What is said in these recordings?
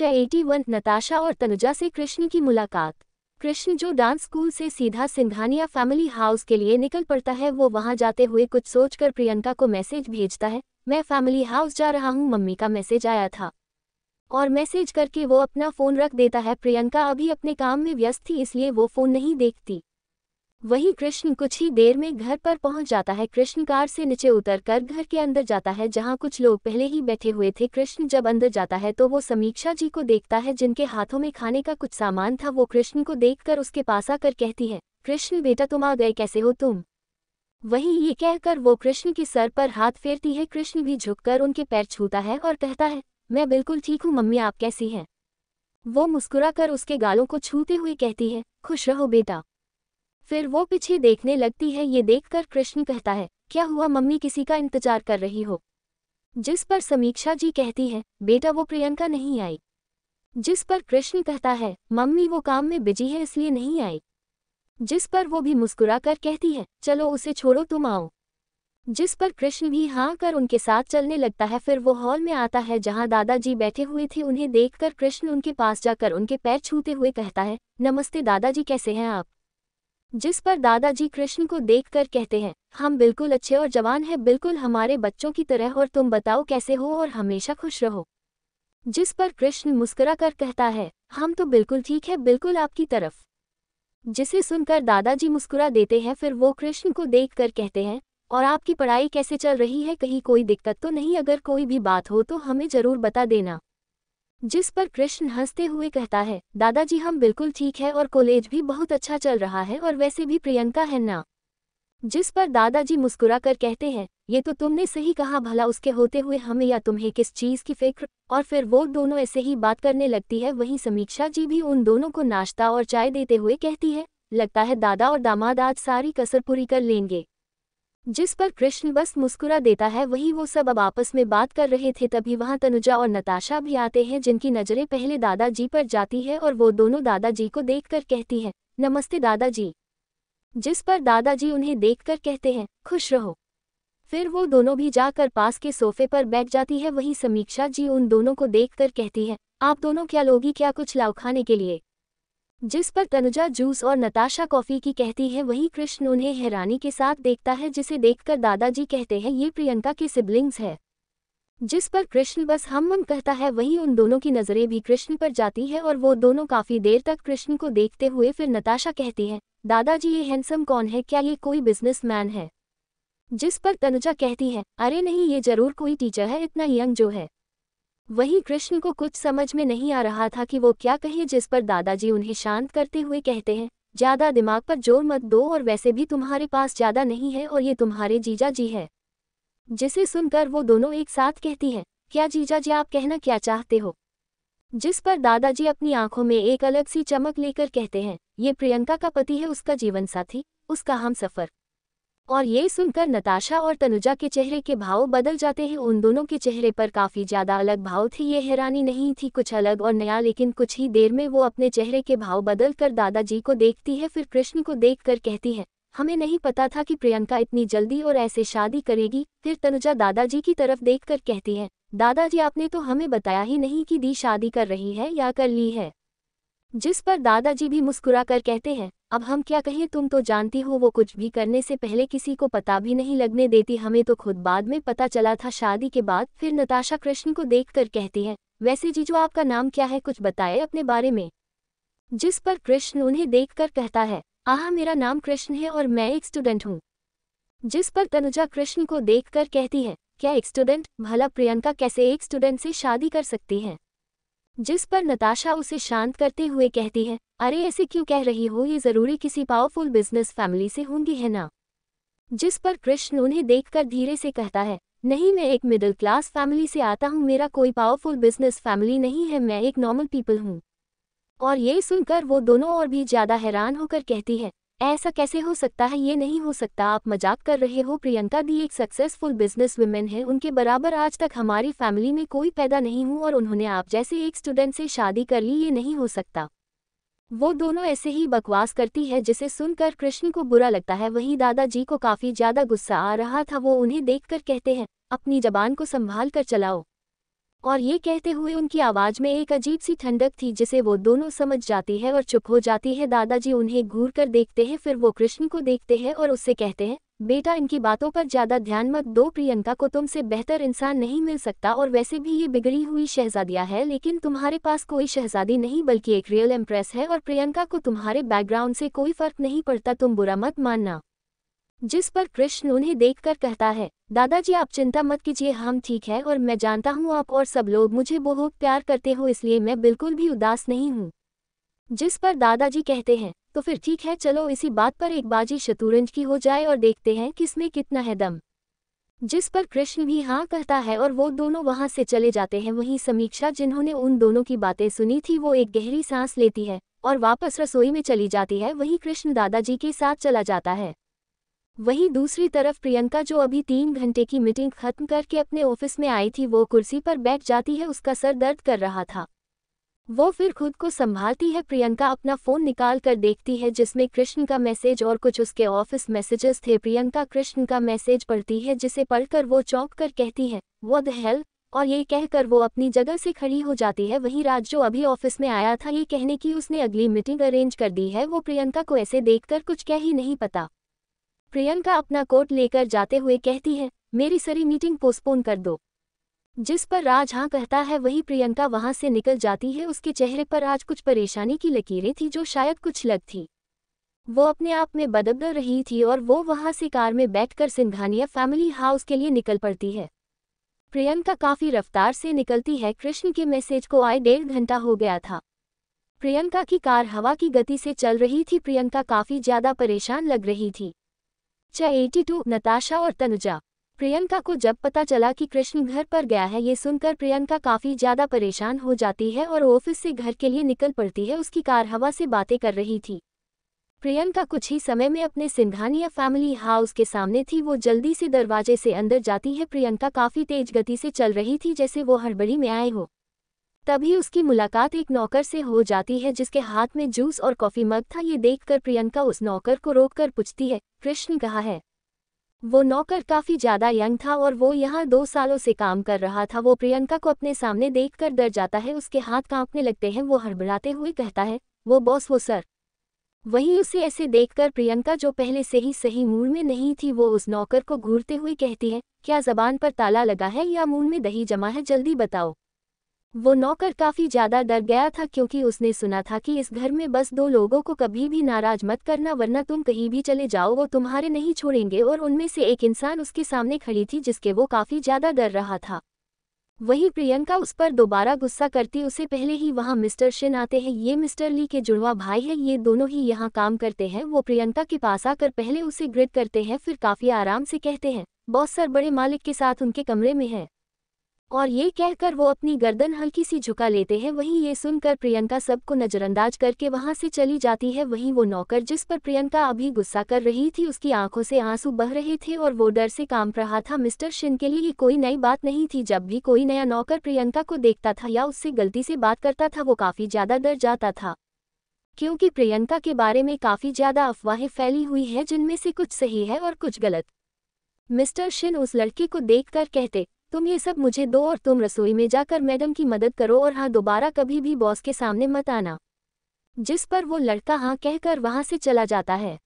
eighty one Natasha और तनुजा से कृष्ण की मुलाकात कृष्ण जो डांस स्कूल से सीधा सिंघानिया फैमिली हाउस के लिए निकल पड़ता है वो वहां जाते हुए कुछ सोचकर प्रियंका को मैसेज भेजता है मैं फैमिली हाउस जा रहा हूं मम्मी का मैसेज आया था और मैसेज करके वो अपना फ़ोन रख देता है प्रियंका अभी अपने काम में व्यस्त थी इसलिए वो फ़ोन नहीं देखती वहीं कृष्ण कुछ ही देर में घर पर पहुंच जाता है कृष्ण कार से नीचे उतरकर घर के अंदर जाता है जहां कुछ लोग पहले ही बैठे हुए थे कृष्ण जब अंदर जाता है तो वो समीक्षा जी को देखता है जिनके हाथों में खाने का कुछ सामान था वो कृष्ण को देखकर उसके पास आकर कहती है कृष्ण बेटा तुम आ गए कैसे हो तुम वहीं ये कहकर वो कृष्ण के सर पर हाथ फेरती है कृष्ण भी झुककर उनके पैर छूता है और कहता है मैं बिल्कुल ठीक हूँ मम्मी आप कैसी हैं वो मुस्कुराकर उसके गालों को छूते हुए कहती है खुश रहो बेटा फिर वो पीछे देखने लगती है ये देखकर कृष्ण कहता है क्या हुआ मम्मी किसी का इंतजार कर रही हो जिस पर समीक्षा जी कहती है बेटा वो प्रियंका नहीं आई जिस पर कृष्ण कहता है मम्मी वो काम में बिजी है इसलिए नहीं आई जिस पर वो भी मुस्कुरा कर कहती है चलो उसे छोड़ो तुम आओ जिस पर कृष्ण भी हाँ कर उनके साथ चलने लगता है फिर वो हॉल में आता है जहाँ दादाजी बैठे हुए थे उन्हें देखकर कृष्ण उनके पास जाकर उनके पैर छूते हुए कहता है नमस्ते दादाजी कैसे हैं आप जिस पर दादाजी कृष्ण को देखकर कहते हैं हम बिल्कुल अच्छे और जवान हैं बिल्कुल हमारे बच्चों की तरह और तुम बताओ कैसे हो और हमेशा खुश रहो जिस पर कृष्ण मुस्कुरा कर कहता है हम तो बिल्कुल ठीक है बिल्कुल आपकी तरफ जिसे सुनकर दादाजी मुस्कुरा देते हैं फिर वो कृष्ण को कर कहते हैं और आपकी पढ़ाई कैसे चल रही है कहीं कोई दिक्कत तो नहीं अगर कोई भी बात हो तो हमें जरूर बता देना जिस पर कृष्ण हंसते हुए कहता है दादाजी हम बिल्कुल ठीक है और कॉलेज भी बहुत अच्छा चल रहा है और वैसे भी प्रियंका है ना जिस पर दादाजी मुस्कुरा कर कहते हैं ये तो तुमने सही कहा भला उसके होते हुए हमें या तुम्हें किस चीज़ की फिक्र और फिर वो दोनों ऐसे ही बात करने लगती है वहीं समीक्षा जी भी उन दोनों को नाश्ता और चाय देते हुए कहती है लगता है दादा और दामाद आज सारी कसर पूरी कर लेंगे जिस पर कृष्ण बस मुस्कुरा देता है वही वो सब अब आपस में बात कर रहे थे तभी वहां तनुजा और नताशा भी आते हैं जिनकी नज़रें पहले दादाजी पर जाती है और वो दोनों दादाजी को देखकर कहती हैं नमस्ते दादाजी जिस पर दादाजी उन्हें देखकर कहते हैं खुश रहो फिर वो दोनों भी जाकर पास के सोफे पर बैठ जाती है वहीं समीक्षा जी उन दोनों को देखकर कहती है आप दोनों क्या लोगी क्या कुछ लाओ खाने के लिए जिस पर तनुजा जूस और नताशा कॉफी की कहती है वही कृष्ण उन्हें हैरानी के साथ देखता है जिसे देखकर दादाजी कहते हैं ये प्रियंका के सिबलिंग्स है जिस पर कृष्ण बस हम कहता है वही उन दोनों की नज़रें भी कृष्ण पर जाती है और वो दोनों काफ़ी देर तक कृष्ण को देखते हुए फिर नताशा कहती है दादाजी ये हैंडसम कौन है क्या ये कोई बिजनेसमैन है जिस पर तनुजा कहती है अरे नहीं ये जरूर कोई टीचर है इतना यंग जो है वहीं कृष्ण को कुछ समझ में नहीं आ रहा था कि वो क्या कहे जिस पर दादाजी उन्हें शांत करते हुए कहते हैं ज्यादा दिमाग पर जोर मत दो और वैसे भी तुम्हारे पास ज्यादा नहीं है और ये तुम्हारे जीजा जी है जिसे सुनकर वो दोनों एक साथ कहती हैं क्या जीजा जी आप कहना क्या चाहते हो जिस पर दादाजी अपनी आंखों में एक अलग सी चमक लेकर कहते हैं ये प्रियंका का पति है उसका जीवन साथी उसका हम सफर और ये सुनकर नताशा और तनुजा के चेहरे के भाव बदल जाते हैं उन दोनों के चेहरे पर काफ़ी ज़्यादा अलग भाव थे ये हैरानी नहीं थी कुछ अलग और नया लेकिन कुछ ही देर में वो अपने चेहरे के भाव बदल कर दादाजी को देखती है फिर कृष्ण को देख कर कहती है हमें नहीं पता था कि प्रियंका इतनी जल्दी और ऐसे शादी करेगी फिर तनुजा दादाजी की तरफ देख कर कहती है दादाजी आपने तो हमें बताया ही नहीं कि दी शादी कर रही है या कर ली है जिस पर दादाजी भी मुस्कुरा कर कहते हैं अब हम क्या कहें तुम तो जानती हो वो कुछ भी करने से पहले किसी को पता भी नहीं लगने देती हमें तो खुद बाद में पता चला था शादी के बाद फिर नताशा कृष्ण को देखकर कहती है वैसे जीजू आपका नाम क्या है कुछ बताए अपने बारे में जिस पर कृष्ण उन्हें देखकर कहता है आह मेरा नाम कृष्ण है और मैं एक स्टूडेंट हूँ जिस पर तनुजा कृष्ण को कर कहती है क्या एक स्टूडेंट भला प्रियंका कैसे एक स्टूडेंट से शादी कर सकती है जिस पर नताशा उसे शांत करते हुए कहती है अरे ऐसे क्यों कह रही हो ये जरूरी किसी पावरफुल बिजनेस फैमिली से होंगी है ना जिस पर कृष्ण उन्हें देखकर धीरे से कहता है नहीं मैं एक मिडिल क्लास फैमिली से आता हूँ मेरा कोई पावरफुल बिजनेस फैमिली नहीं है मैं एक नॉर्मल पीपल हूँ और ये सुनकर वो दोनों और भी ज़्यादा हैरान होकर कहती है ऐसा कैसे हो सकता है ये नहीं हो सकता आप मजाक कर रहे हो प्रियंका दी एक सक्सेसफुल बिजनेस वुमेन है उनके बराबर आज तक हमारी फैमिली में कोई पैदा नहीं हूँ और उन्होंने आप जैसे एक स्टूडेंट से शादी कर ली ये नहीं हो सकता वो दोनों ऐसे ही बकवास करती है जिसे सुनकर कृष्ण को बुरा लगता है वहीं दादाजी को काफ़ी ज़्यादा गुस्सा आ रहा था वो उन्हें देखकर कहते हैं अपनी जबान को संभाल कर चलाओ और ये कहते हुए उनकी आवाज़ में एक अजीब सी ठंडक थी जिसे वो दोनों समझ जाती है और चुप हो जाती है दादाजी उन्हें घूर कर देखते हैं फिर वो कृष्ण को देखते हैं और उससे कहते हैं बेटा इनकी बातों पर ज़्यादा ध्यान मत दो प्रियंका को तुमसे बेहतर इंसान नहीं मिल सकता और वैसे भी ये बिगड़ी हुई शहजादिया है लेकिन तुम्हारे पास कोई शहजादी नहीं बल्कि एक रियल एम्प्रेस है और प्रियंका को तुम्हारे बैकग्राउंड से कोई फर्क नहीं पड़ता तुम बुरा मत मानना जिस पर कृष्ण उन्हें देखकर कहता है दादाजी आप चिंता मत कीजिए हम ठीक है और मैं जानता हूँ आप और सब लोग मुझे बहुत प्यार करते हो इसलिए मैं बिल्कुल भी उदास नहीं हूँ जिस पर दादाजी कहते हैं तो फिर ठीक है चलो इसी बात पर एक बाजी शतुरंज की हो जाए और देखते हैं किसमें कितना है दम जिस पर कृष्ण भी हाँ कहता है और वो दोनों वहाँ से चले जाते हैं वहीं समीक्षा जिन्होंने उन दोनों की बातें सुनी थी वो एक गहरी सांस लेती है और वापस रसोई में चली जाती है वहीं कृष्ण दादाजी के साथ चला जाता है वहीं दूसरी तरफ प्रियंका जो अभी तीन घंटे की मीटिंग खत्म करके अपने ऑफिस में आई थी वो कुर्सी पर बैठ जाती है उसका सर दर्द कर रहा था वो फिर खुद को संभालती है प्रियंका अपना फ़ोन निकाल कर देखती है जिसमें कृष्ण का मैसेज और कुछ उसके ऑफिस मैसेजेस थे प्रियंका कृष्ण का मैसेज पढ़ती है जिसे पढ़कर वो चौंक कर कहती है वो द हेल और ये कहकर वो अपनी जगह से खड़ी हो जाती है वहीं राज जो अभी ऑफिस में आया था ये कहने की उसने अगली मीटिंग अरेंज कर दी है वो प्रियंका को ऐसे देखकर कुछ कह ही नहीं पता प्रियंका अपना कोट लेकर जाते हुए कहती है मेरी सरी मीटिंग पोस्टपोन कर दो जिस पर राज हाँ कहता है वही प्रियंका वहां से निकल जाती है उसके चेहरे पर आज कुछ परेशानी की लकीरें थी जो शायद कुछ लग थी वो अपने आप में बदबद रही थी और वो वहां से कार में बैठकर सिंघानिया फैमिली हाउस के लिए निकल पड़ती है प्रियंका काफ़ी रफ्तार से निकलती है कृष्ण के मैसेज को आए डेढ़ घंटा हो गया था प्रियंका की कार हवा की गति से चल रही थी प्रियंका काफ़ी ज़्यादा परेशान लग रही थी च 82 नताशा और तनुजा प्रियंका को जब पता चला कि कृष्ण घर पर गया है ये सुनकर प्रियंका काफ़ी ज़्यादा परेशान हो जाती है और ऑफिस से घर के लिए निकल पड़ती है उसकी कार हवा से बातें कर रही थी प्रियंका कुछ ही समय में अपने सिंघानिया फैमिली हाउस के सामने थी वो जल्दी से दरवाजे से अंदर जाती है प्रियंका काफ़ी तेज गति से चल रही थी जैसे वो हड़बड़ी में आए हो तभी उसकी मुलाकात एक नौकर से हो जाती है जिसके हाथ में जूस और कॉफी मग था ये देखकर प्रियंका उस नौकर को रोककर पूछती है कृष्ण कहा है वो नौकर काफी ज्यादा यंग था और वो यहाँ दो सालों से काम कर रहा था वो प्रियंका को अपने सामने कर डर जाता है उसके हाथ कांपने लगते हैं वो हड़बड़ाते हुए कहता है वो बॉस वो सर वहीं उसे ऐसे देखकर प्रियंका जो पहले से ही सही मूड में नहीं थी वो उस नौकर को घूरते हुए कहती है क्या जबान पर ताला लगा है या मूड में दही जमा है जल्दी बताओ वो नौकर काफ़ी ज़्यादा डर गया था क्योंकि उसने सुना था कि इस घर में बस दो लोगों को कभी भी नाराज मत करना वरना तुम कहीं भी चले जाओ वो तुम्हारे नहीं छोड़ेंगे और उनमें से एक इंसान उसके सामने खड़ी थी जिसके वो काफ़ी ज़्यादा डर रहा था वही प्रियंका उस पर दोबारा गुस्सा करती उसे पहले ही वहाँ मिस्टर शिन आते हैं ये मिस्टर ली के जुड़वा भाई है ये दोनों ही यहाँ काम करते हैं वो प्रियंका के पास आकर पहले उसे ग्रिड करते हैं फिर काफ़ी आराम से कहते हैं बॉस सर बड़े मालिक के साथ उनके कमरे में है और ये कहकर वो अपनी गर्दन हल्की सी झुका लेते हैं वहीं ये सुनकर प्रियंका सबको नज़रअंदाज करके वहां से चली जाती है वहीं वो नौकर जिस पर प्रियंका अभी गुस्सा कर रही थी उसकी आंखों से आंसू बह रहे थे और वो डर से कांप रहा था मिस्टर शिन के लिए ये कोई नई बात नहीं थी जब भी कोई नया नौकर प्रियंका को देखता था या उससे गलती से बात करता था वो काफ़ी ज़्यादा डर जाता था क्योंकि प्रियंका के बारे में काफ़ी ज़्यादा अफवाहें फैली हुई है जिनमें से कुछ सही है और कुछ गलत मिस्टर शिन उस लड़के को देखकर कहते तुम ये सब मुझे दो और तुम रसोई में जाकर मैडम की मदद करो और हाँ दोबारा कभी भी बॉस के सामने मत आना जिस पर वो लड़का हाँ कहकर वहाँ से चला जाता है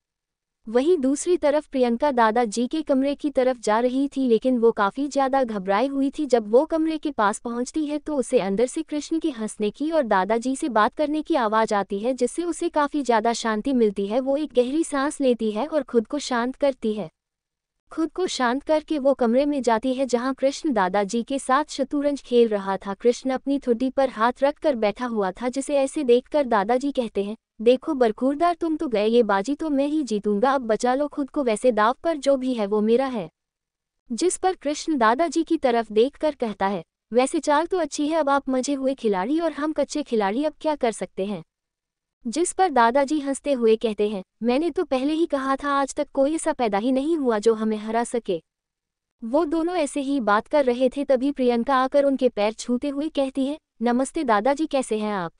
वहीं दूसरी तरफ प्रियंका दादाजी के कमरे की तरफ जा रही थी लेकिन वो काफ़ी ज़्यादा घबराई हुई थी जब वो कमरे के पास पहुंचती है तो उसे अंदर से कृष्ण के हंसने की और दादाजी से बात करने की आवाज़ आती है जिससे उसे काफ़ी ज़्यादा शांति मिलती है वो एक गहरी सांस लेती है और खुद को शांत करती है खुद को शांत करके वो कमरे में जाती है जहां कृष्ण दादाजी के साथ शतुरंज खेल रहा था कृष्ण अपनी थुड्डी पर हाथ रख कर बैठा हुआ था जिसे ऐसे देखकर दादाजी कहते हैं देखो बरखूरदार तुम तो गए ये बाजी तो मैं ही जीतूंगा अब बचा लो खुद को वैसे दाव पर जो भी है वो मेरा है जिस पर कृष्ण दादाजी की तरफ कर कहता है वैसे चाल तो अच्छी है अब आप मजे हुए खिलाड़ी और हम कच्चे खिलाड़ी अब क्या कर सकते हैं जिस पर दादाजी हंसते हुए कहते हैं मैंने तो पहले ही कहा था आज तक कोई ऐसा पैदा ही नहीं हुआ जो हमें हरा सके वो दोनों ऐसे ही बात कर रहे थे तभी प्रियंका आकर उनके पैर छूते हुए कहती है नमस्ते दादाजी कैसे हैं आप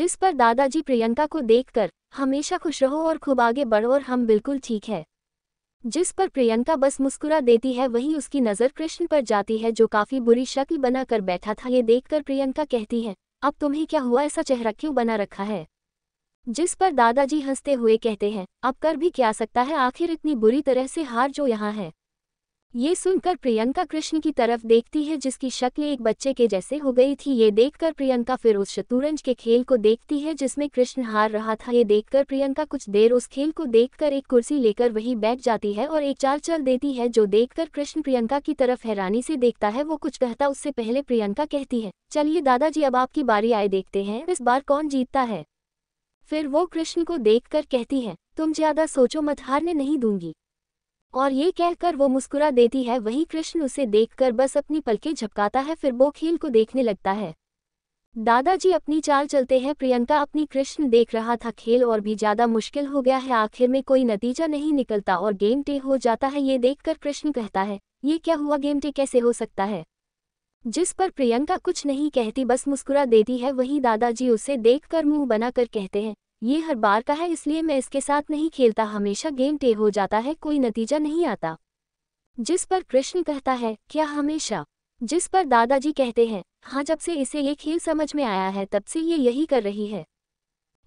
जिस पर दादाजी प्रियंका को देखकर हमेशा खुश रहो और खूब आगे बढ़ो और हम बिल्कुल ठीक है जिस पर प्रियंका बस मुस्कुरा देती है वहीं उसकी नज़र कृष्ण पर जाती है जो काफ़ी बुरी शक्ल बनाकर बैठा था ये देखकर प्रियंका कहती है अब तुम्हें क्या हुआ ऐसा चेहरा क्यों बना रखा है जिस पर दादाजी हंसते हुए कहते हैं अब कर भी क्या सकता है आखिर इतनी बुरी तरह से हार जो यहाँ है ये सुनकर प्रियंका कृष्ण की तरफ देखती है जिसकी शक्ल एक बच्चे के जैसे हो गई थी ये देखकर प्रियंका फिर उस शतुरंज के खेल को देखती है जिसमें कृष्ण हार रहा था ये देखकर प्रियंका कुछ देर उस खेल को देखकर एक कुर्सी लेकर वहीं बैठ जाती है और एक चाल चल देती है जो देखकर कृष्ण प्रियंका की तरफ हैरानी से देखता है वो कुछ कहता उससे पहले प्रियंका कहती है चलिए दादाजी अब आपकी बारी आए देखते हैं इस बार कौन जीतता है फिर वो कृष्ण को देखकर कहती है तुम ज्यादा सोचो मत हारने नहीं दूंगी और ये कहकर वो मुस्कुरा देती है वहीं कृष्ण उसे देखकर बस अपनी पलके झपकाता है फिर वो खेल को देखने लगता है दादाजी अपनी चाल चलते हैं प्रियंका अपनी कृष्ण देख रहा था खेल और भी ज्यादा मुश्किल हो गया है आखिर में कोई नतीजा नहीं निकलता और गेम टे हो जाता है ये देखकर कृष्ण कहता है ये क्या हुआ गेम टे कैसे हो सकता है जिस पर प्रियंका कुछ नहीं कहती बस मुस्कुरा देती है वही दादाजी उसे देखकर मुंह बनाकर कहते हैं ये हर बार का है इसलिए मैं इसके साथ नहीं खेलता हमेशा गेम टे हो जाता है कोई नतीजा नहीं आता जिस पर कृष्ण कहता है क्या हमेशा जिस पर दादाजी कहते हैं हाँ जब से इसे ये खेल समझ में आया है तब से ये यही कर रही है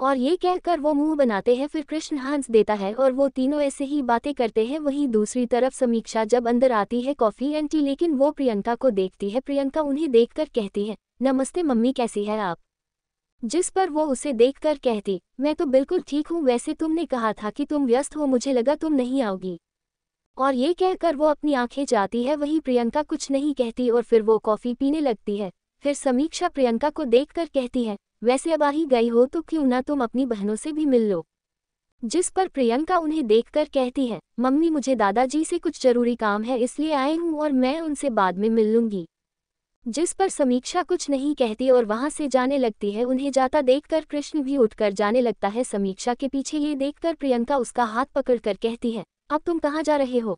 और ये कहकर वो मुंह बनाते हैं फिर कृष्ण हंस देता है और वो तीनों ऐसे ही बातें करते हैं वहीं दूसरी तरफ समीक्षा जब अंदर आती है कॉफ़ी एंड टी लेकिन वो प्रियंका को देखती है प्रियंका उन्हें देखकर कहती है नमस्ते मम्मी कैसी है आप जिस पर वो उसे देखकर कहती मैं तो बिल्कुल ठीक हूँ वैसे तुमने कहा था कि तुम व्यस्त हो मुझे लगा तुम नहीं आओगी और ये कहकर वो अपनी आंखें जाती है वहीं प्रियंका कुछ नहीं कहती और फिर वो कॉफ़ी पीने लगती है आखिर समीक्षा प्रियंका को देखकर कहती है वैसे अब आ ही गई हो तो क्यों ना तुम अपनी बहनों से भी मिल लो जिस पर प्रियंका उन्हें देखकर कहती है मम्मी मुझे दादाजी से कुछ जरूरी काम है इसलिए आए हूँ और मैं उनसे बाद में मिल लूंगी जिस पर समीक्षा कुछ नहीं कहती और वहां से जाने लगती है उन्हें जाता देखकर कृष्ण भी उठकर जाने लगता है समीक्षा के पीछे ये देखकर प्रियंका उसका हाथ पकड़कर कहती है अब तुम कहाँ जा रहे हो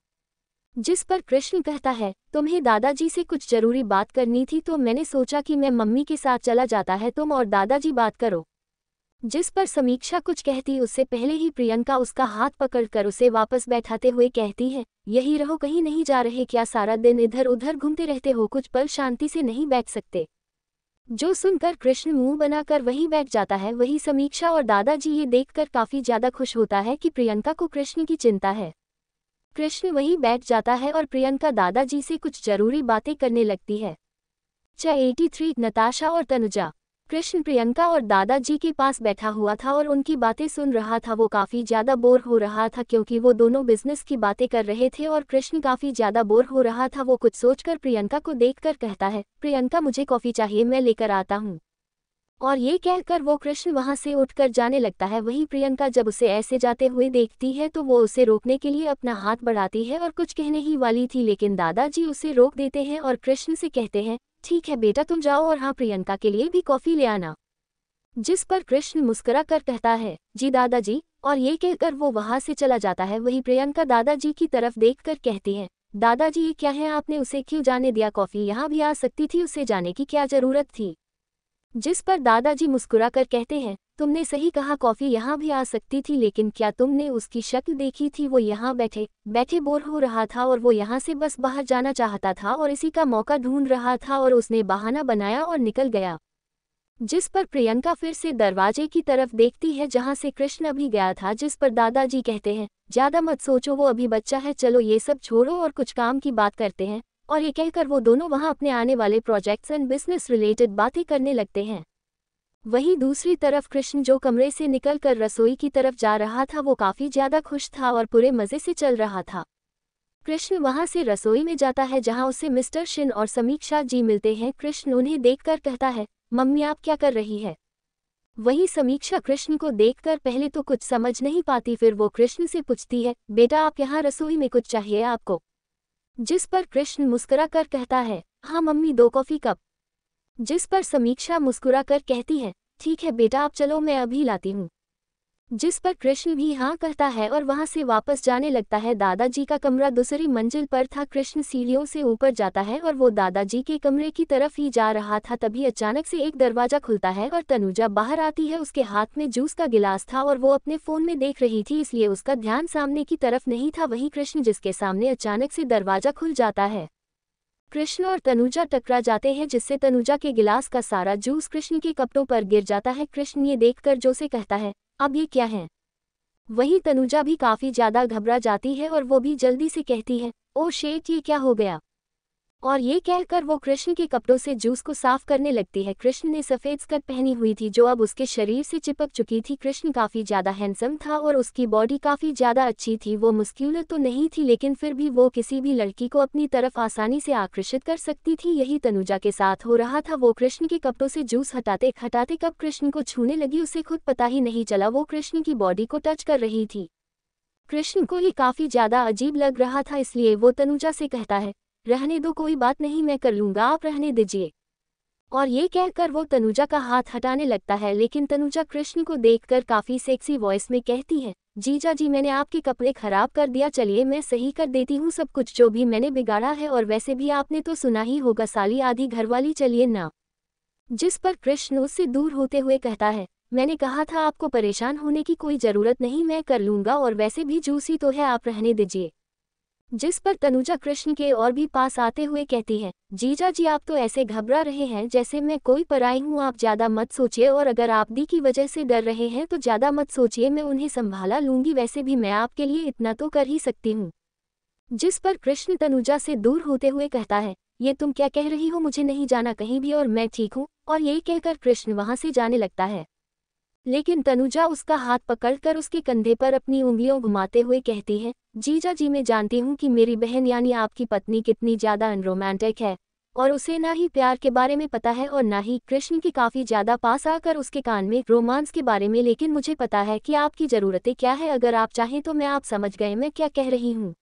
जिस पर कृष्ण कहता है तुम्हें दादाजी से कुछ जरूरी बात करनी थी तो मैंने सोचा कि मैं मम्मी के साथ चला जाता है तुम और दादाजी बात करो जिस पर समीक्षा कुछ कहती उससे पहले ही प्रियंका उसका हाथ पकड़कर उसे वापस बैठाते हुए कहती है यही रहो कहीं नहीं जा रहे क्या सारा दिन इधर उधर घूमते रहते हो कुछ पल शांति से नहीं बैठ सकते जो सुनकर कृष्ण मुंह बनाकर वहीं बैठ जाता है वही समीक्षा और दादाजी ये देखकर काफी ज्यादा खुश होता है कि प्रियंका को कृष्ण की चिंता है कृष्ण वहीं बैठ जाता है और प्रियंका दादाजी से कुछ जरूरी बातें करने लगती है च एटी थ्री नताशा और तनुजा कृष्ण प्रियंका और दादाजी के पास बैठा हुआ था और उनकी बातें सुन रहा था वो काफ़ी ज़्यादा बोर हो रहा था क्योंकि वो दोनों बिजनेस की बातें कर रहे थे और कृष्ण काफ़ी ज़्यादा बोर हो रहा था वो कुछ सोचकर प्रियंका को देखकर कहता है प्रियंका मुझे कॉफ़ी चाहिए मैं लेकर आता हूँ और ये कहकर वो कृष्ण वहां से उठकर जाने लगता है वहीं प्रियंका जब उसे ऐसे जाते हुए देखती है तो वो उसे रोकने के लिए अपना हाथ बढ़ाती है और कुछ कहने ही वाली थी लेकिन दादाजी उसे रोक देते हैं और कृष्ण से कहते हैं ठीक है बेटा तुम जाओ और हाँ प्रियंका के लिए भी कॉफी ले आना जिस पर कृष्ण मुस्करा कर कहता है जी दादाजी और ये कहकर वो वहां से चला जाता है वही प्रियंका दादाजी की तरफ देख कर कहती है दादाजी ये क्या है आपने उसे क्यों जाने दिया कॉफी यहाँ भी आ सकती थी उसे जाने की क्या जरूरत थी जिस पर दादाजी मुस्कुराकर कहते हैं तुमने सही कहा कॉफ़ी यहाँ भी आ सकती थी लेकिन क्या तुमने उसकी शक्ल देखी थी वो यहाँ बैठे बैठे बोर हो रहा था और वो यहाँ से बस बाहर जाना चाहता था और इसी का मौका ढूंढ रहा था और उसने बहाना बनाया और निकल गया जिस पर प्रियंका फिर से दरवाजे की तरफ देखती है जहाँ से कृष्ण अभी गया था जिस पर दादाजी कहते हैं ज़्यादा मत सोचो वो अभी बच्चा है चलो ये सब छोड़ो और कुछ काम की बात करते हैं और ये कहकर वो दोनों वहां अपने आने वाले प्रोजेक्ट्स एंड बिजनेस रिलेटेड बातें करने लगते हैं वहीं दूसरी तरफ कृष्ण जो कमरे से निकलकर रसोई की तरफ जा रहा था वो काफ़ी ज़्यादा खुश था और पूरे मज़े से चल रहा था कृष्ण वहां से रसोई में जाता है जहां उसे मिस्टर शिन और समीक्षा जी मिलते हैं कृष्ण उन्हें देखकर कहता है मम्मी आप क्या कर रही है वहीं समीक्षा कृष्ण को देखकर पहले तो कुछ समझ नहीं पाती फिर वो कृष्ण से पूछती है बेटा आप यहाँ रसोई में कुछ चाहिए आपको जिस पर कृष्ण मुस्कुरा कर कहता है हाँ मम्मी दो कॉफ़ी कप जिस पर समीक्षा मुस्कुरा कर कहती है ठीक है बेटा आप चलो मैं अभी लाती हूँ जिस पर कृष्ण भी हाँ कहता है और वहां से वापस जाने लगता है दादाजी का कमरा दूसरी मंजिल पर था कृष्ण सीढ़ियों से ऊपर जाता है और वो दादाजी के कमरे की तरफ ही जा रहा था तभी अचानक से एक दरवाजा खुलता है और तनुजा बाहर आती है उसके हाथ में जूस का गिलास था और वो अपने फोन में देख रही थी इसलिए उसका ध्यान सामने की तरफ नहीं था वही कृष्ण जिसके सामने अचानक से दरवाजा खुल जाता है कृष्ण और तनुजा टकरा जाते हैं जिससे तनुजा के गिलास का सारा जूस कृष्ण के कपड़ों पर गिर जाता है कृष्ण ये देखकर जोसे कहता है अब ये क्या है वही तनुजा भी काफ़ी ज़्यादा घबरा जाती है और वो भी जल्दी से कहती है ओ शेट ये क्या हो गया और ये कहकर वो कृष्ण के कपड़ों से जूस को साफ करने लगती है कृष्ण ने सफ़ेद स्कर्ट पहनी हुई थी जो अब उसके शरीर से चिपक चुकी थी कृष्ण काफ़ी ज़्यादा हैंडसम था और उसकी बॉडी काफ़ी ज़्यादा अच्छी थी वो मुस्क्यूलर तो नहीं थी लेकिन फिर भी वो किसी भी लड़की को अपनी तरफ आसानी से आकर्षित कर सकती थी यही तनुजा के साथ हो रहा था वो कृष्ण के कपड़ों से जूस हटाते हटाते कब कृष्ण को छूने लगी उसे खुद पता ही नहीं चला वो कृष्ण की बॉडी को टच कर रही थी कृष्ण को ही काफ़ी ज़्यादा अजीब लग रहा था इसलिए वो तनुजा से कहता है रहने दो कोई बात नहीं मैं कर लूँगा आप रहने दीजिए और ये कहकर वो तनुजा का हाथ हटाने लगता है लेकिन तनुजा कृष्ण को देखकर काफ़ी सेक्सी वॉइस में कहती है जीजा जी मैंने आपके कपड़े खराब कर दिया चलिए मैं सही कर देती हूँ सब कुछ जो भी मैंने बिगाड़ा है और वैसे भी आपने तो सुना ही होगा साली आधी घरवाली चलिए ना जिस पर कृष्ण उससे दूर होते हुए कहता है मैंने कहा था आपको परेशान होने की कोई ज़रूरत नहीं मैं कर लूंगा और वैसे भी जूसी तो है आप रहने दीजिए जिस पर तनुजा कृष्ण के और भी पास आते हुए कहती हैं जीजा जी आप तो ऐसे घबरा रहे हैं जैसे मैं कोई पराई हूँ आप ज़्यादा मत सोचिए और अगर आप दी की वजह से डर रहे हैं तो ज़्यादा मत सोचिए मैं उन्हें संभाला लूंगी वैसे भी मैं आपके लिए इतना तो कर ही सकती हूँ जिस पर कृष्ण तनुजा से दूर होते हुए कहता है ये तुम क्या कह रही हो मुझे नहीं जाना कहीं भी और मैं ठीक हूँ और यही कहकर कृष्ण वहाँ से जाने लगता है लेकिन तनुजा उसका हाथ पकड़कर उसके कंधे पर अपनी उंगलियों घुमाते हुए कहती है जीजा जी मैं जानती हूँ कि मेरी बहन यानी आपकी पत्नी कितनी ज़्यादा अनरोमांटिक है और उसे ना ही प्यार के बारे में पता है और ना ही कृष्ण के काफ़ी ज़्यादा पास आकर उसके कान में रोमांस के बारे में लेकिन मुझे पता है कि आपकी ज़रूरतें क्या है अगर आप चाहें तो मैं आप समझ गए मैं क्या कह रही हूँ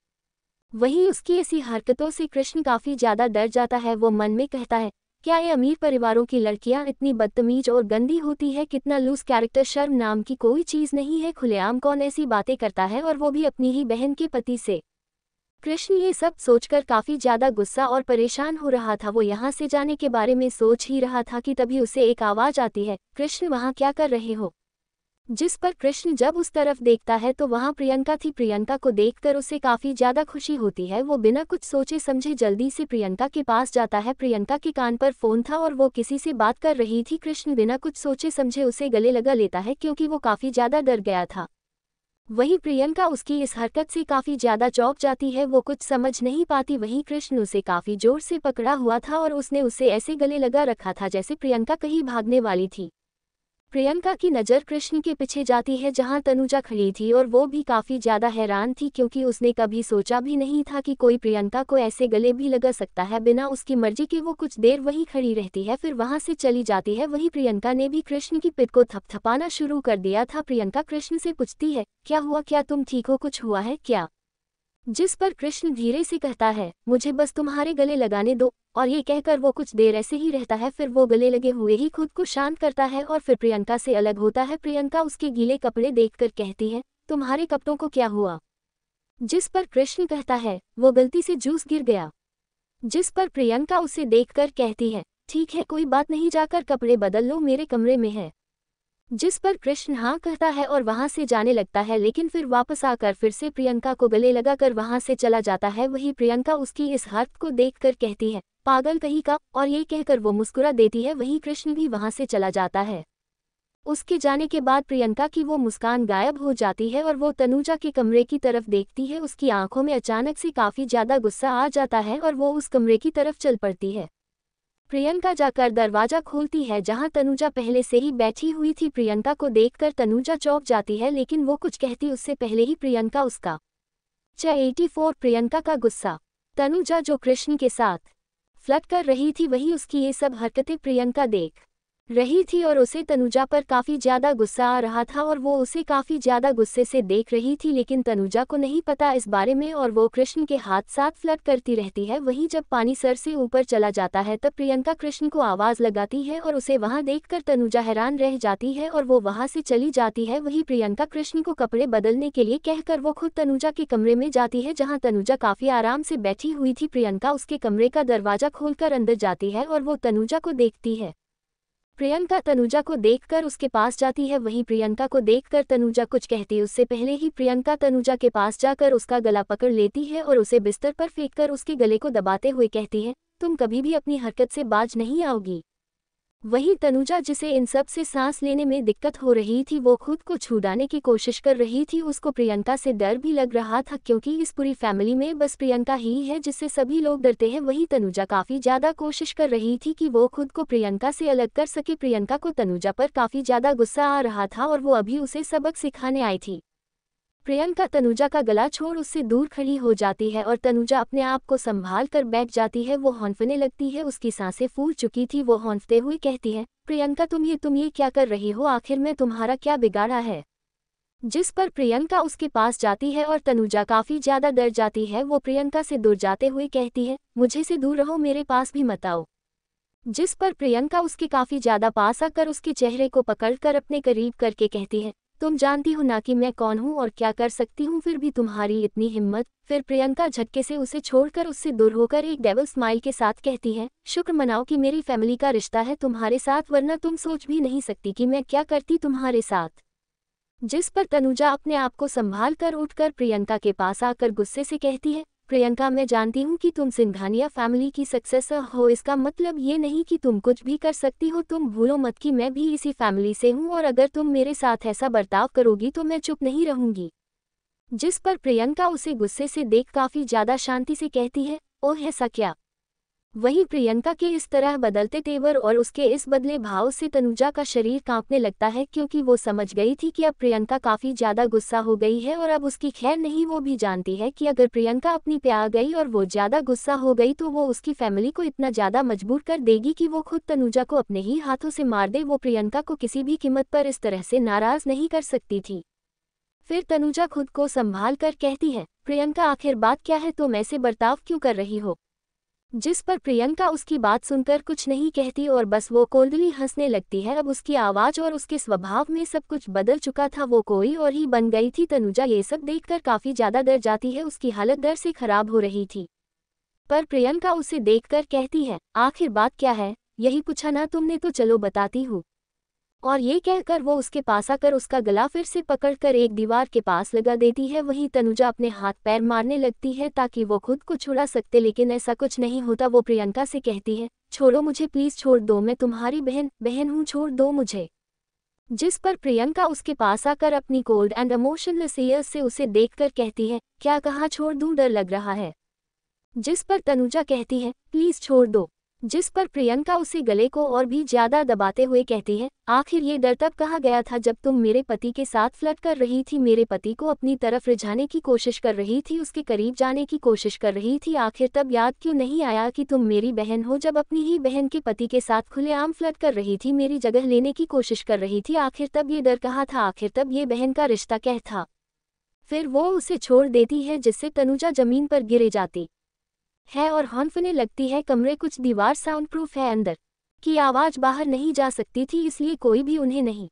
वहीं उसकी ऐसी हरकतों से कृष्ण काफ़ी ज़्यादा डर जाता है वो मन में कहता है क्या ये अमीर परिवारों की लड़कियां इतनी बदतमीज और गंदी होती है कितना लूज कैरेक्टर शर्म नाम की कोई चीज़ नहीं है खुलेआम कौन ऐसी बातें करता है और वो भी अपनी ही बहन के पति से कृष्ण ये सब सोचकर काफ़ी ज़्यादा गुस्सा और परेशान हो रहा था वो यहाँ से जाने के बारे में सोच ही रहा था कि तभी उसे एक आवाज़ आती है कृष्ण वहाँ क्या कर रहे हो जिस पर कृष्ण जब उस तरफ देखता है तो वहां प्रियंका थी प्रियंका को देखकर उसे काफी ज्यादा खुशी होती है वो बिना कुछ सोचे समझे जल्दी से प्रियंका के पास जाता है प्रियंका के कान पर फोन था और वो किसी से बात कर रही थी कृष्ण बिना कुछ सोचे समझे उसे गले लगा लेता है क्योंकि वो काफी ज्यादा डर गया था वहीं प्रियंका उसकी इस हरकत से काफी ज्यादा चौंक जाती है वो कुछ समझ नहीं पाती वहीं कृष्ण उसे काफी जोर से पकड़ा हुआ था और उसने उसे ऐसे गले लगा रखा था जैसे प्रियंका कहीं भागने वाली थी प्रियंका की नज़र कृष्ण के पीछे जाती है जहां तनुजा खड़ी थी और वो भी काफ़ी ज़्यादा हैरान थी क्योंकि उसने कभी सोचा भी नहीं था कि कोई प्रियंका को ऐसे गले भी लगा सकता है बिना उसकी मर्जी के वो कुछ देर वहीं खड़ी रहती है फिर वहां से चली जाती है वहीं प्रियंका ने भी कृष्ण की पित को थपथपाना शुरू कर दिया था प्रियंका कृष्ण से पूछती है क्या हुआ क्या तुम ठीक हो कुछ हुआ है क्या जिस पर कृष्ण धीरे से कहता है मुझे बस तुम्हारे गले लगाने दो और ये कहकर वो कुछ देर ऐसे ही रहता है फिर वो गले लगे हुए ही खुद को शांत करता है और फिर प्रियंका से अलग होता है प्रियंका उसके गीले कपड़े देखकर कहती है तुम्हारे कपड़ों को क्या हुआ जिस पर कृष्ण कहता है वो गलती से जूस गिर गया जिस पर प्रियंका उसे देखकर कहती है ठीक है कोई बात नहीं जाकर कपड़े बदल लो मेरे कमरे में है जिस पर कृष्ण हाँ कहता है और वहाँ से जाने लगता है लेकिन फिर वापस आकर फिर से प्रियंका को गले लगाकर वहाँ से चला जाता है वही प्रियंका उसकी इस हरत को देखकर कहती है पागल कहीं का और ये कहकर वो मुस्कुरा देती है वही कृष्ण भी वहाँ से चला जाता है उसके जाने के बाद प्रियंका की वो मुस्कान गायब हो जाती है और वो तनुजा के कमरे की तरफ देखती है उसकी आंखों में अचानक से काफ़ी ज़्यादा गुस्सा आ जाता है और वो उस कमरे की तरफ चल पड़ती है प्रियंका जाकर दरवाजा खोलती है जहां तनुजा पहले से ही बैठी हुई थी प्रियंका को देखकर तनुजा चौक जाती है लेकिन वो कुछ कहती उससे पहले ही प्रियंका उसका च एटी फोर प्रियंका का गुस्सा तनुजा जो कृष्ण के साथ फ्लट कर रही थी वही उसकी ये सब हरकतें प्रियंका देख रही थी और उसे तनुजा पर काफ़ी ज़्यादा गुस्सा आ रहा था और वो उसे काफ़ी ज़्यादा गुस्से से देख रही थी लेकिन तनुजा को नहीं पता इस बारे में और वो कृष्ण के हाथ साथ फ्लट करती रहती है वहीं जब पानी सर से ऊपर चला जाता है तब प्रियंका कृष्ण को आवाज़ लगाती है और उसे वहाँ देख तनुजा हैरान रह जाती है और वो वहाँ से चली जाती है वहीं प्रियंका कृष्ण को कपड़े बदलने के लिए कहकर वो खुद तनुजा के कमरे में जाती है जहाँ तनुजा काफ़ी आराम से बैठी हुई थी प्रियंका उसके कमरे का दरवाज़ा खोलकर अंदर जाती है और वो तनुजा को देखती है प्रियंका तनुजा को देखकर उसके पास जाती है वहीं प्रियंका को देखकर तनुजा कुछ कहती उससे पहले ही प्रियंका तनुजा के पास जाकर उसका गला पकड़ लेती है और उसे बिस्तर पर फेंककर उसके गले को दबाते हुए कहती है तुम कभी भी अपनी हरकत से बाज नहीं आओगी वहीं तनुजा जिसे इन सब से सांस लेने में दिक्कत हो रही थी वो खुद को छुड़ाने की कोशिश कर रही थी उसको प्रियंका से डर भी लग रहा था क्योंकि इस पूरी फैमिली में बस प्रियंका ही है जिससे सभी लोग डरते हैं वहीं तनुजा काफ़ी ज़्यादा कोशिश कर रही थी कि वो खुद को प्रियंका से अलग कर सके प्रियंका को तनुजा पर काफ़ी ज़्यादा गुस्सा आ रहा था और वो अभी उसे सबक सिखाने आई थी प्रियंका तनुजा का गला छोड़ उससे दूर खड़ी हो जाती है और तनुजा अपने आप को संभाल कर बैठ जाती है वो हौंफने लगती है उसकी सांसें फूल चुकी थी वो हौंफते हुए कहती है प्रियंका तुम ये तुम ये क्या कर रही हो आखिर में तुम्हारा क्या बिगाड़ा है जिस पर प्रियंका उसके पास जाती है और तनुजा काफ़ी ज़्यादा डर जाती है वो प्रियंका से दूर जाते हुए कहती है मुझे से दूर रहो मेरे पास भी मत आओ जिस पर प्रियंका उसके काफ़ी ज़्यादा पास आकर उसके चेहरे को पकड़कर अपने करीब करके कहती है तुम जानती हो ना कि मैं कौन हूँ और क्या कर सकती हूँ फिर भी तुम्हारी इतनी हिम्मत फिर प्रियंका झटके से उसे छोड़कर उससे दूर होकर एक डेवल स्माइल के साथ कहती है शुक्र मनाओ कि मेरी फैमिली का रिश्ता है तुम्हारे साथ वरना तुम सोच भी नहीं सकती कि मैं क्या करती तुम्हारे साथ जिस पर तनुजा अपने आप को संभाल कर उठकर प्रियंका के पास आकर गुस्से से कहती है प्रियंका मैं जानती हूँ कि तुम सिंघानिया फैमिली की सक्सेसर हो इसका मतलब ये नहीं कि तुम कुछ भी कर सकती हो तुम भूलो मत कि मैं भी इसी फैमिली से हूँ और अगर तुम मेरे साथ ऐसा बर्ताव करोगी तो मैं चुप नहीं रहूंगी जिस पर प्रियंका उसे गुस्से से देख काफी ज्यादा शांति से कहती है ओह ऐसा क्या वहीं प्रियंका के इस तरह बदलते तेवर और उसके इस बदले भाव से तनुजा का शरीर कांपने लगता है क्योंकि वो समझ गई थी कि अब प्रियंका काफ़ी ज़्यादा गुस्सा हो गई है और अब उसकी खैर नहीं वो भी जानती है कि अगर प्रियंका अपनी पे आ गई और वो ज़्यादा गुस्सा हो गई तो वो उसकी फैमिली को इतना ज़्यादा मजबूर कर देगी कि वो खुद तनुजा को अपने ही हाथों से मार दे वो प्रियंका को किसी भी कीमत पर इस तरह से नाराज़ नहीं कर सकती थी फिर तनुजा खुद को संभाल कर कहती है प्रियंका आखिर बात क्या है तुम ऐसे बर्ताव क्यों कर रही हो जिस पर प्रियंका उसकी बात सुनकर कुछ नहीं कहती और बस वो कोंदली हंसने लगती है अब उसकी आवाज़ और उसके स्वभाव में सब कुछ बदल चुका था वो कोई और ही बन गई थी तनुजा ये सब देखकर काफ़ी ज़्यादा डर जाती है उसकी हालत डर से खराब हो रही थी पर प्रियंका उसे देखकर कहती है आखिर बात क्या है यही पूछा ना तुमने तो चलो बताती हूँ और ये कहकर वो उसके पास आकर उसका गला फिर से पकड़कर एक दीवार के पास लगा देती है वहीं तनुजा अपने हाथ पैर मारने लगती है ताकि वो खुद को छुड़ा सकते लेकिन ऐसा कुछ नहीं होता वो प्रियंका से कहती है छोड़ो मुझे प्लीज छोड़ दो मैं तुम्हारी बहन बहन हूँ छोड़ दो मुझे जिस पर प्रियंका उसके पास आकर अपनी कोल्ड एंड इमोशनलेस ईयर्स से उसे कर कहती है क्या कहा छोड़ दूँ डर लग रहा है जिस पर तनुजा कहती है प्लीज छोड़ दो जिस पर प्रियंका उसे गले को और भी ज्यादा दबाते हुए कहती है आखिर ये डर तब कहा गया था जब तुम मेरे पति के साथ फ़्लट कर रही थी मेरे पति को अपनी तरफ रिझाने की कोशिश कर रही थी उसके करीब जाने की कोशिश कर रही थी आखिर तब याद क्यों नहीं आया कि तुम मेरी बहन हो जब अपनी ही बहन के पति के साथ खुलेआम फ्लट कर रही थी मेरी जगह लेने की कोशिश कर रही थी आखिर तब ये डर कहा था आखिर तब ये बहन का रिश्ता कह था फिर वो उसे छोड़ देती है जिससे तनुजा जमीन पर गिरे जाती है और हॉन्फने लगती है कमरे कुछ दीवार साउंड प्रूफ है अंदर की आवाज बाहर नहीं जा सकती थी इसलिए कोई भी उन्हें नहीं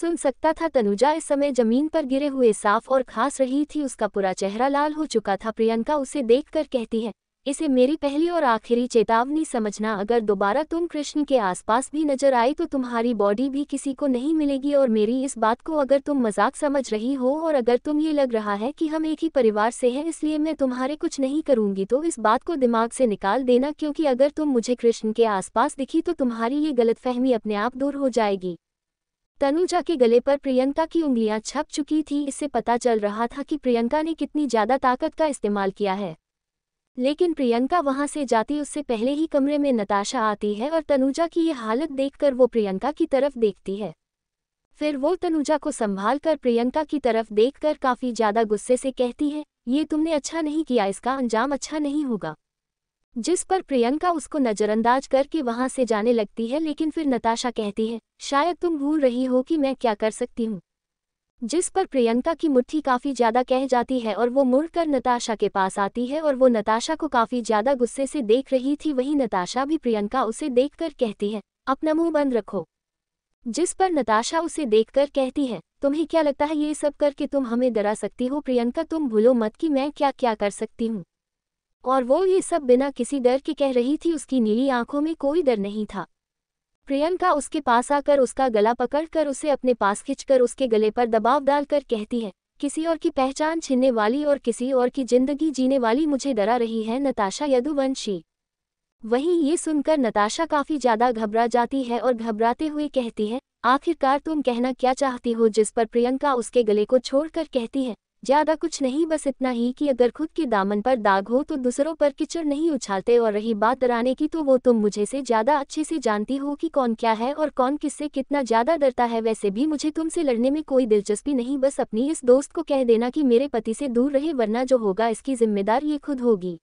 सुन सकता था तनुजा इस समय जमीन पर गिरे हुए साफ और खास रही थी उसका पूरा चेहरा लाल हो चुका था प्रियंका उसे देखकर कहती है इसे मेरी पहली और आखिरी चेतावनी समझना अगर दोबारा तुम कृष्ण के आसपास भी नजर आए तो तुम्हारी बॉडी भी किसी को नहीं मिलेगी और मेरी इस बात को अगर तुम मजाक समझ रही हो और अगर तुम ये लग रहा है कि हम एक ही परिवार से हैं इसलिए मैं तुम्हारे कुछ नहीं करूँगी तो इस बात को दिमाग से निकाल देना क्योंकि अगर तुम मुझे कृष्ण के आसपास दिखी तो तुम्हारी ये गलतफहमी अपने आप दूर हो जाएगी तनुजा के गले पर प्रियंका की उंगलियां छप चुकी थी इससे पता चल रहा था कि प्रियंका ने कितनी ज़्यादा ताकत का इस्तेमाल किया है लेकिन प्रियंका वहां से जाती उससे पहले ही कमरे में नताशा आती है और तनुजा की ये हालत देखकर वो प्रियंका की तरफ देखती है फिर वो तनुजा को संभाल कर प्रियंका की तरफ देखकर काफ़ी ज़्यादा गुस्से से कहती है ये तुमने अच्छा नहीं किया इसका अंजाम अच्छा नहीं होगा जिस पर प्रियंका उसको नज़रअंदाज करके वहां से जाने लगती है लेकिन फिर नताशा कहती है शायद तुम भूल रही हो कि मैं क्या कर सकती हूँ जिस पर प्रियंका की मुट्ठी काफ़ी ज़्यादा कह जाती है और वो मुड़कर नताशा के पास आती है और वो नताशा को काफ़ी ज़्यादा गुस्से से देख रही थी वहीं नताशा भी प्रियंका उसे देखकर कहती है अपना मुंह बंद रखो जिस पर नताशा उसे देखकर कहती है तुम्हें क्या लगता है ये सब करके तुम हमें डरा सकती हो प्रियंका तुम भूलो मत कि मैं क्या क्या कर सकती हूँ और वो ये सब बिना किसी डर के कह रही थी उसकी नीली आंखों में कोई डर नहीं था प्रियंका उसके पास आकर उसका गला पकड़कर उसे अपने पास खींचकर उसके गले पर दबाव डालकर कहती है किसी और की पहचान छीनने वाली और किसी और की जिंदगी जीने वाली मुझे डरा रही है नताशा यदुवंशी वहीं ये सुनकर नताशा काफ़ी ज़्यादा घबरा जाती है और घबराते हुए कहती है आखिरकार तुम कहना क्या चाहती हो जिस पर प्रियंका उसके गले को छोड़कर कहती है ज्यादा कुछ नहीं बस इतना ही कि अगर खुद के दामन पर दाग हो तो दूसरों पर किचड़ नहीं उछालते और रही बात डराने की तो वो तुम मुझे से ज्यादा अच्छे से जानती हो कि कौन क्या है और कौन किससे कितना ज्यादा डरता है वैसे भी मुझे तुमसे लड़ने में कोई दिलचस्पी नहीं बस अपनी इस दोस्त को कह देना कि मेरे पति से दूर रहे वरना जो होगा इसकी जिम्मेदार ये खुद होगी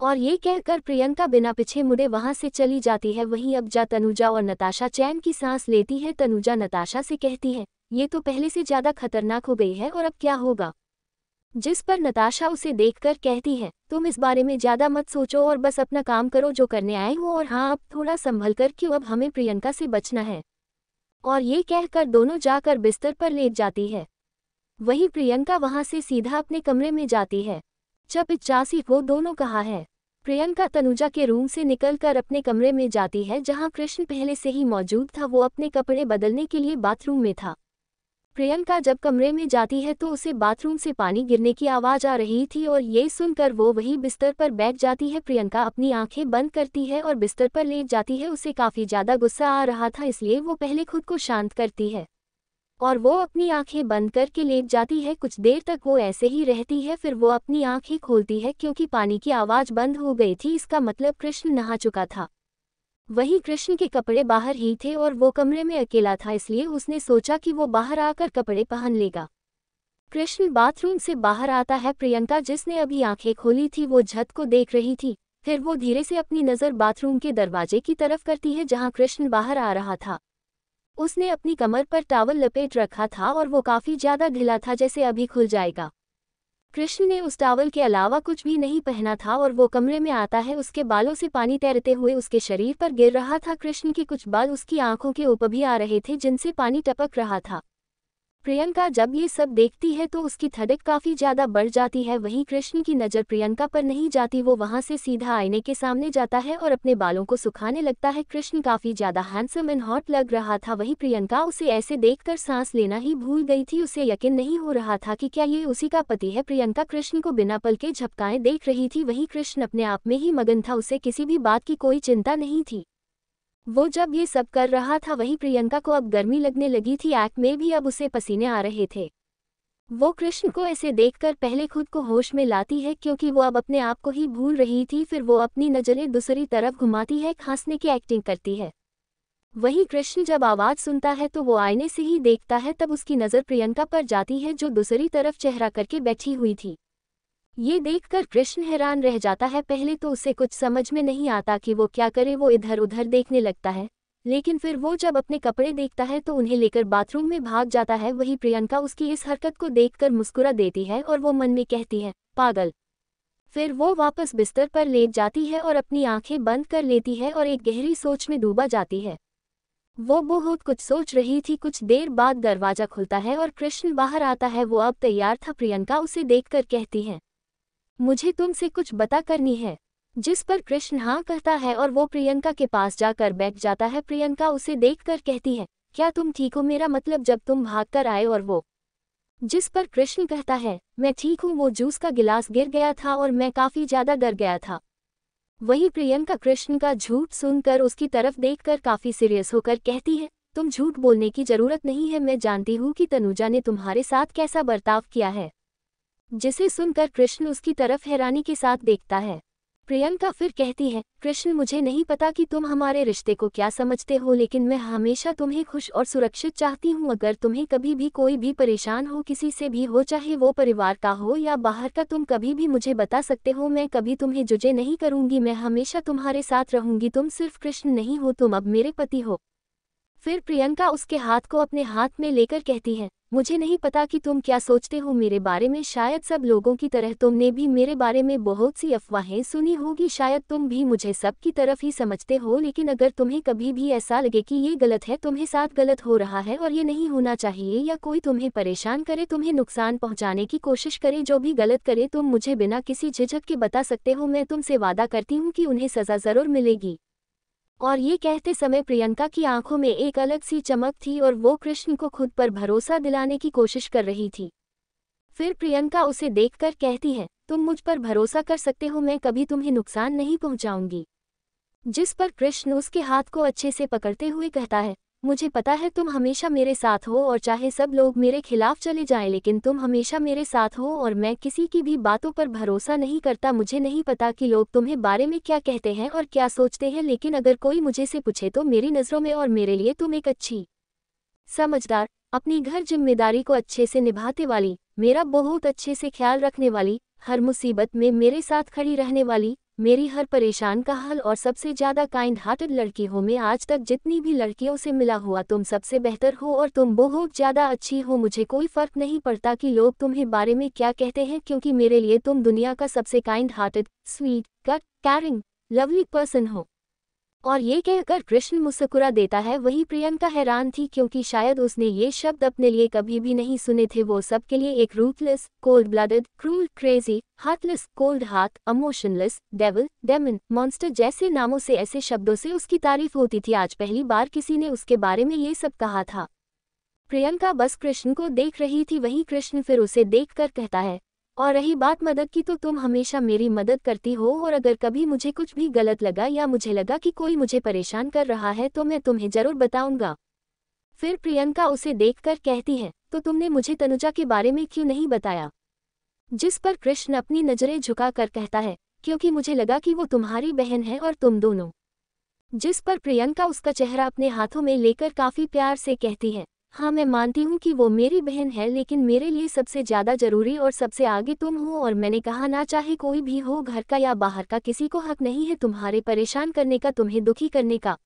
और ये कहकर प्रियंका बिना पीछे मुड़े वहां से चली जाती है वहीं अब जा तनुजा और नताशा चैन की सांस लेती है तनुजा नताशा से कहती है ये तो पहले से ज्यादा खतरनाक हो गई है और अब क्या होगा जिस पर नताशा उसे देखकर कहती है तुम इस बारे में ज्यादा मत सोचो और बस अपना काम करो जो करने आए हो और हाँ अब थोड़ा संभल कर क्यों अब हमें प्रियंका से बचना है और ये कहकर दोनों जाकर बिस्तर पर लेट जाती है वहीं प्रियंका वहां से सीधा अपने कमरे में जाती है जब इचासी वो दोनों कहा है प्रियंका तनुजा के रूम से निकलकर अपने कमरे में जाती है जहां कृष्ण पहले से ही मौजूद था वो अपने कपड़े बदलने के लिए बाथरूम में था प्रियंका जब कमरे में जाती है तो उसे बाथरूम से पानी गिरने की आवाज आ रही थी और ये सुनकर वो वही बिस्तर पर बैठ जाती है प्रियंका अपनी आंखें बंद करती है और बिस्तर पर लेट जाती है उसे काफी ज्यादा गुस्सा आ रहा था इसलिए वो पहले खुद को शांत करती है और वो अपनी आंखें बंद करके लेट जाती है कुछ देर तक वो ऐसे ही रहती है फिर वो अपनी आंखें खोलती है क्योंकि पानी की आवाज बंद हो गई थी इसका मतलब कृष्ण नहा चुका था वहीं कृष्ण के कपड़े बाहर ही थे और वो कमरे में अकेला था इसलिए उसने सोचा कि वो बाहर आकर कपड़े पहन लेगा कृष्ण बाथरूम से बाहर आता है प्रियंका जिसने अभी आंखें खोली थी वो झत को देख रही थी फिर वो धीरे से अपनी नज़र बाथरूम के दरवाजे की तरफ करती है जहां कृष्ण बाहर आ रहा था उसने अपनी कमर पर टावल लपेट रखा था और वो काफ़ी ज़्यादा ढिला था जैसे अभी खुल जाएगा कृष्ण ने उस टावल के अलावा कुछ भी नहीं पहना था और वो कमरे में आता है उसके बालों से पानी तैरते हुए उसके शरीर पर गिर रहा था कृष्ण के कुछ बाल उसकी आंखों के ऊपर भी आ रहे थे जिनसे पानी टपक रहा था प्रियंका जब ये सब देखती है तो उसकी थड़क काफ़ी ज़्यादा बढ़ जाती है वहीं कृष्ण की नज़र प्रियंका पर नहीं जाती वो वहाँ से सीधा आईने के सामने जाता है और अपने बालों को सुखाने लगता है कृष्ण काफ़ी ज़्यादा हैंडसम एंड हॉट लग रहा था वहीं प्रियंका उसे ऐसे देखकर सांस लेना ही भूल गई थी उसे यकीन नहीं हो रहा था कि क्या ये उसी का पति है प्रियंका कृष्ण को बिना पल के झपकाए देख रही थी वहीं कृष्ण अपने आप में ही मगन था उसे किसी भी बात की कोई चिंता नहीं थी वो जब ये सब कर रहा था वहीं प्रियंका को अब गर्मी लगने लगी थी एक्ट में भी अब उसे पसीने आ रहे थे वो कृष्ण को ऐसे देखकर पहले खुद को होश में लाती है क्योंकि वो अब अपने आप को ही भूल रही थी फिर वो अपनी नज़रें दूसरी तरफ घुमाती है खांसने की एक्टिंग करती है वहीं कृष्ण जब आवाज़ सुनता है तो वो आईने से ही देखता है तब उसकी नज़र प्रियंका पर जाती है जो दूसरी तरफ चेहरा करके बैठी हुई थी ये देखकर कृष्ण हैरान रह जाता है पहले तो उसे कुछ समझ में नहीं आता कि वो क्या करे वो इधर उधर देखने लगता है लेकिन फिर वो जब अपने कपड़े देखता है तो उन्हें लेकर बाथरूम में भाग जाता है वही प्रियंका उसकी इस हरकत को देखकर मुस्कुरा देती है और वो मन में कहती है पागल फिर वो वापस बिस्तर पर लेट जाती है और अपनी आंखें बंद कर लेती है और एक गहरी सोच में डूबा जाती है वो बहुत कुछ सोच रही थी कुछ देर बाद दरवाजा खुलता है और कृष्ण बाहर आता है वो अब तैयार था प्रियंका उसे देखकर कहती है मुझे तुमसे कुछ बता करनी है जिस पर कृष्ण हाँ कहता है और वो प्रियंका के पास जाकर बैठ जाता है प्रियंका उसे देखकर कहती है क्या तुम ठीक हो मेरा मतलब जब तुम भाग कर आए और वो जिस पर कृष्ण कहता है मैं ठीक हूँ वो जूस का गिलास गिर गया था और मैं काफ़ी ज़्यादा डर गया था वहीं प्रियंका कृष्ण का झूठ सुनकर उसकी तरफ देखकर काफ़ी सीरियस होकर कहती है तुम झूठ बोलने की जरूरत नहीं है मैं जानती हूँ कि तनुजा ने तुम्हारे साथ कैसा बर्ताव किया है जिसे सुनकर कृष्ण उसकी तरफ हैरानी के साथ देखता है प्रियंका फिर कहती है कृष्ण मुझे नहीं पता कि तुम हमारे रिश्ते को क्या समझते हो लेकिन मैं हमेशा तुम्हें खुश और सुरक्षित चाहती हूँ अगर तुम्हें कभी भी कोई भी परेशान हो किसी से भी हो चाहे वो परिवार का हो या बाहर का तुम कभी भी मुझे बता सकते हो मैं कभी तुम्हें जुजे नहीं करूँगी मैं हमेशा तुम्हारे साथ रहूँगी तुम सिर्फ कृष्ण नहीं हो तुम अब मेरे पति हो फिर प्रियंका उसके हाथ को अपने हाथ में लेकर कहती है मुझे नहीं पता कि तुम क्या सोचते हो मेरे बारे में शायद सब लोगों की तरह तुमने भी मेरे बारे में बहुत सी अफवाहें सुनी होगी शायद तुम भी मुझे सब की तरफ ही समझते हो लेकिन अगर तुम्हें कभी भी ऐसा लगे कि ये गलत है तुम्हें साथ गलत हो रहा है और ये नहीं होना चाहिए या कोई तुम्हें परेशान करे तुम्हें नुकसान पहुँचाने की कोशिश करे जो भी गलत करे तुम मुझे बिना किसी झिझक के बता सकते हो मैं तुमसे वादा करती हूँ कि उन्हें सज़ा ज़रूर मिलेगी और ये कहते समय प्रियंका की आंखों में एक अलग सी चमक थी और वो कृष्ण को खुद पर भरोसा दिलाने की कोशिश कर रही थी फिर प्रियंका उसे देखकर कहती है तुम मुझ पर भरोसा कर सकते हो मैं कभी तुम्हें नुकसान नहीं पहुंचाऊंगी जिस पर कृष्ण उसके हाथ को अच्छे से पकड़ते हुए कहता है मुझे पता है तुम हमेशा मेरे साथ हो और चाहे सब लोग मेरे खिलाफ चले जाएं लेकिन तुम हमेशा मेरे साथ हो और मैं किसी की भी बातों पर भरोसा नहीं करता मुझे नहीं पता कि लोग तुम्हें बारे में क्या कहते हैं और क्या सोचते हैं लेकिन अगर कोई मुझे से पूछे तो मेरी नज़रों में और मेरे लिए तुम एक अच्छी समझदार अपनी घर जिम्मेदारी को अच्छे से निभाते वाली मेरा बहुत अच्छे से ख्याल रखने वाली हर मुसीबत में मेरे साथ खड़ी रहने वाली मेरी हर परेशान का हल और सबसे ज़्यादा काइंड हार्टेड लड़की हो मैं आज तक जितनी भी लड़कियों से मिला हुआ तुम सबसे बेहतर हो और तुम बहुत ज़्यादा अच्छी हो मुझे कोई फ़र्क नहीं पड़ता कि लोग तुम्हें बारे में क्या कहते हैं क्योंकि मेरे लिए तुम दुनिया का सबसे kind hearted sweet cute caring lovely person हो और ये कहकर कृष्ण मुस्कुरा देता है वही प्रियंका हैरान थी क्योंकि शायद उसने ये शब्द अपने लिए कभी भी नहीं सुने थे वो सबके लिए एक ruthless cold blooded cruel crazy heartless cold heart emotionless devil demon monster जैसे नामों से ऐसे शब्दों से उसकी तारीफ होती थी आज पहली बार किसी ने उसके बारे में ये सब कहा था प्रियंका बस कृष्ण को देख रही थी वही कृष्ण फिर उसे देख कहता है और रही बात मदद की तो तुम हमेशा मेरी मदद करती हो और अगर कभी मुझे कुछ भी गलत लगा या मुझे लगा कि कोई मुझे परेशान कर रहा है तो मैं तुम्हें जरूर बताऊंगा फिर प्रियंका उसे देखकर कहती है तो तुमने मुझे तनुजा के बारे में क्यों नहीं बताया जिस पर कृष्ण अपनी नजरें झुकाकर कहता है क्योंकि मुझे लगा कि वो तुम्हारी बहन है और तुम दोनों जिस पर प्रियंका उसका चेहरा अपने हाथों में लेकर काफी प्यार से कहती है हाँ मैं मानती हूँ कि वो मेरी बहन है लेकिन मेरे लिए सबसे ज़्यादा ज़रूरी और सबसे आगे तुम हो और मैंने कहा ना चाहे कोई भी हो घर का या बाहर का किसी को हक नहीं है तुम्हारे परेशान करने का तुम्हें दुखी करने का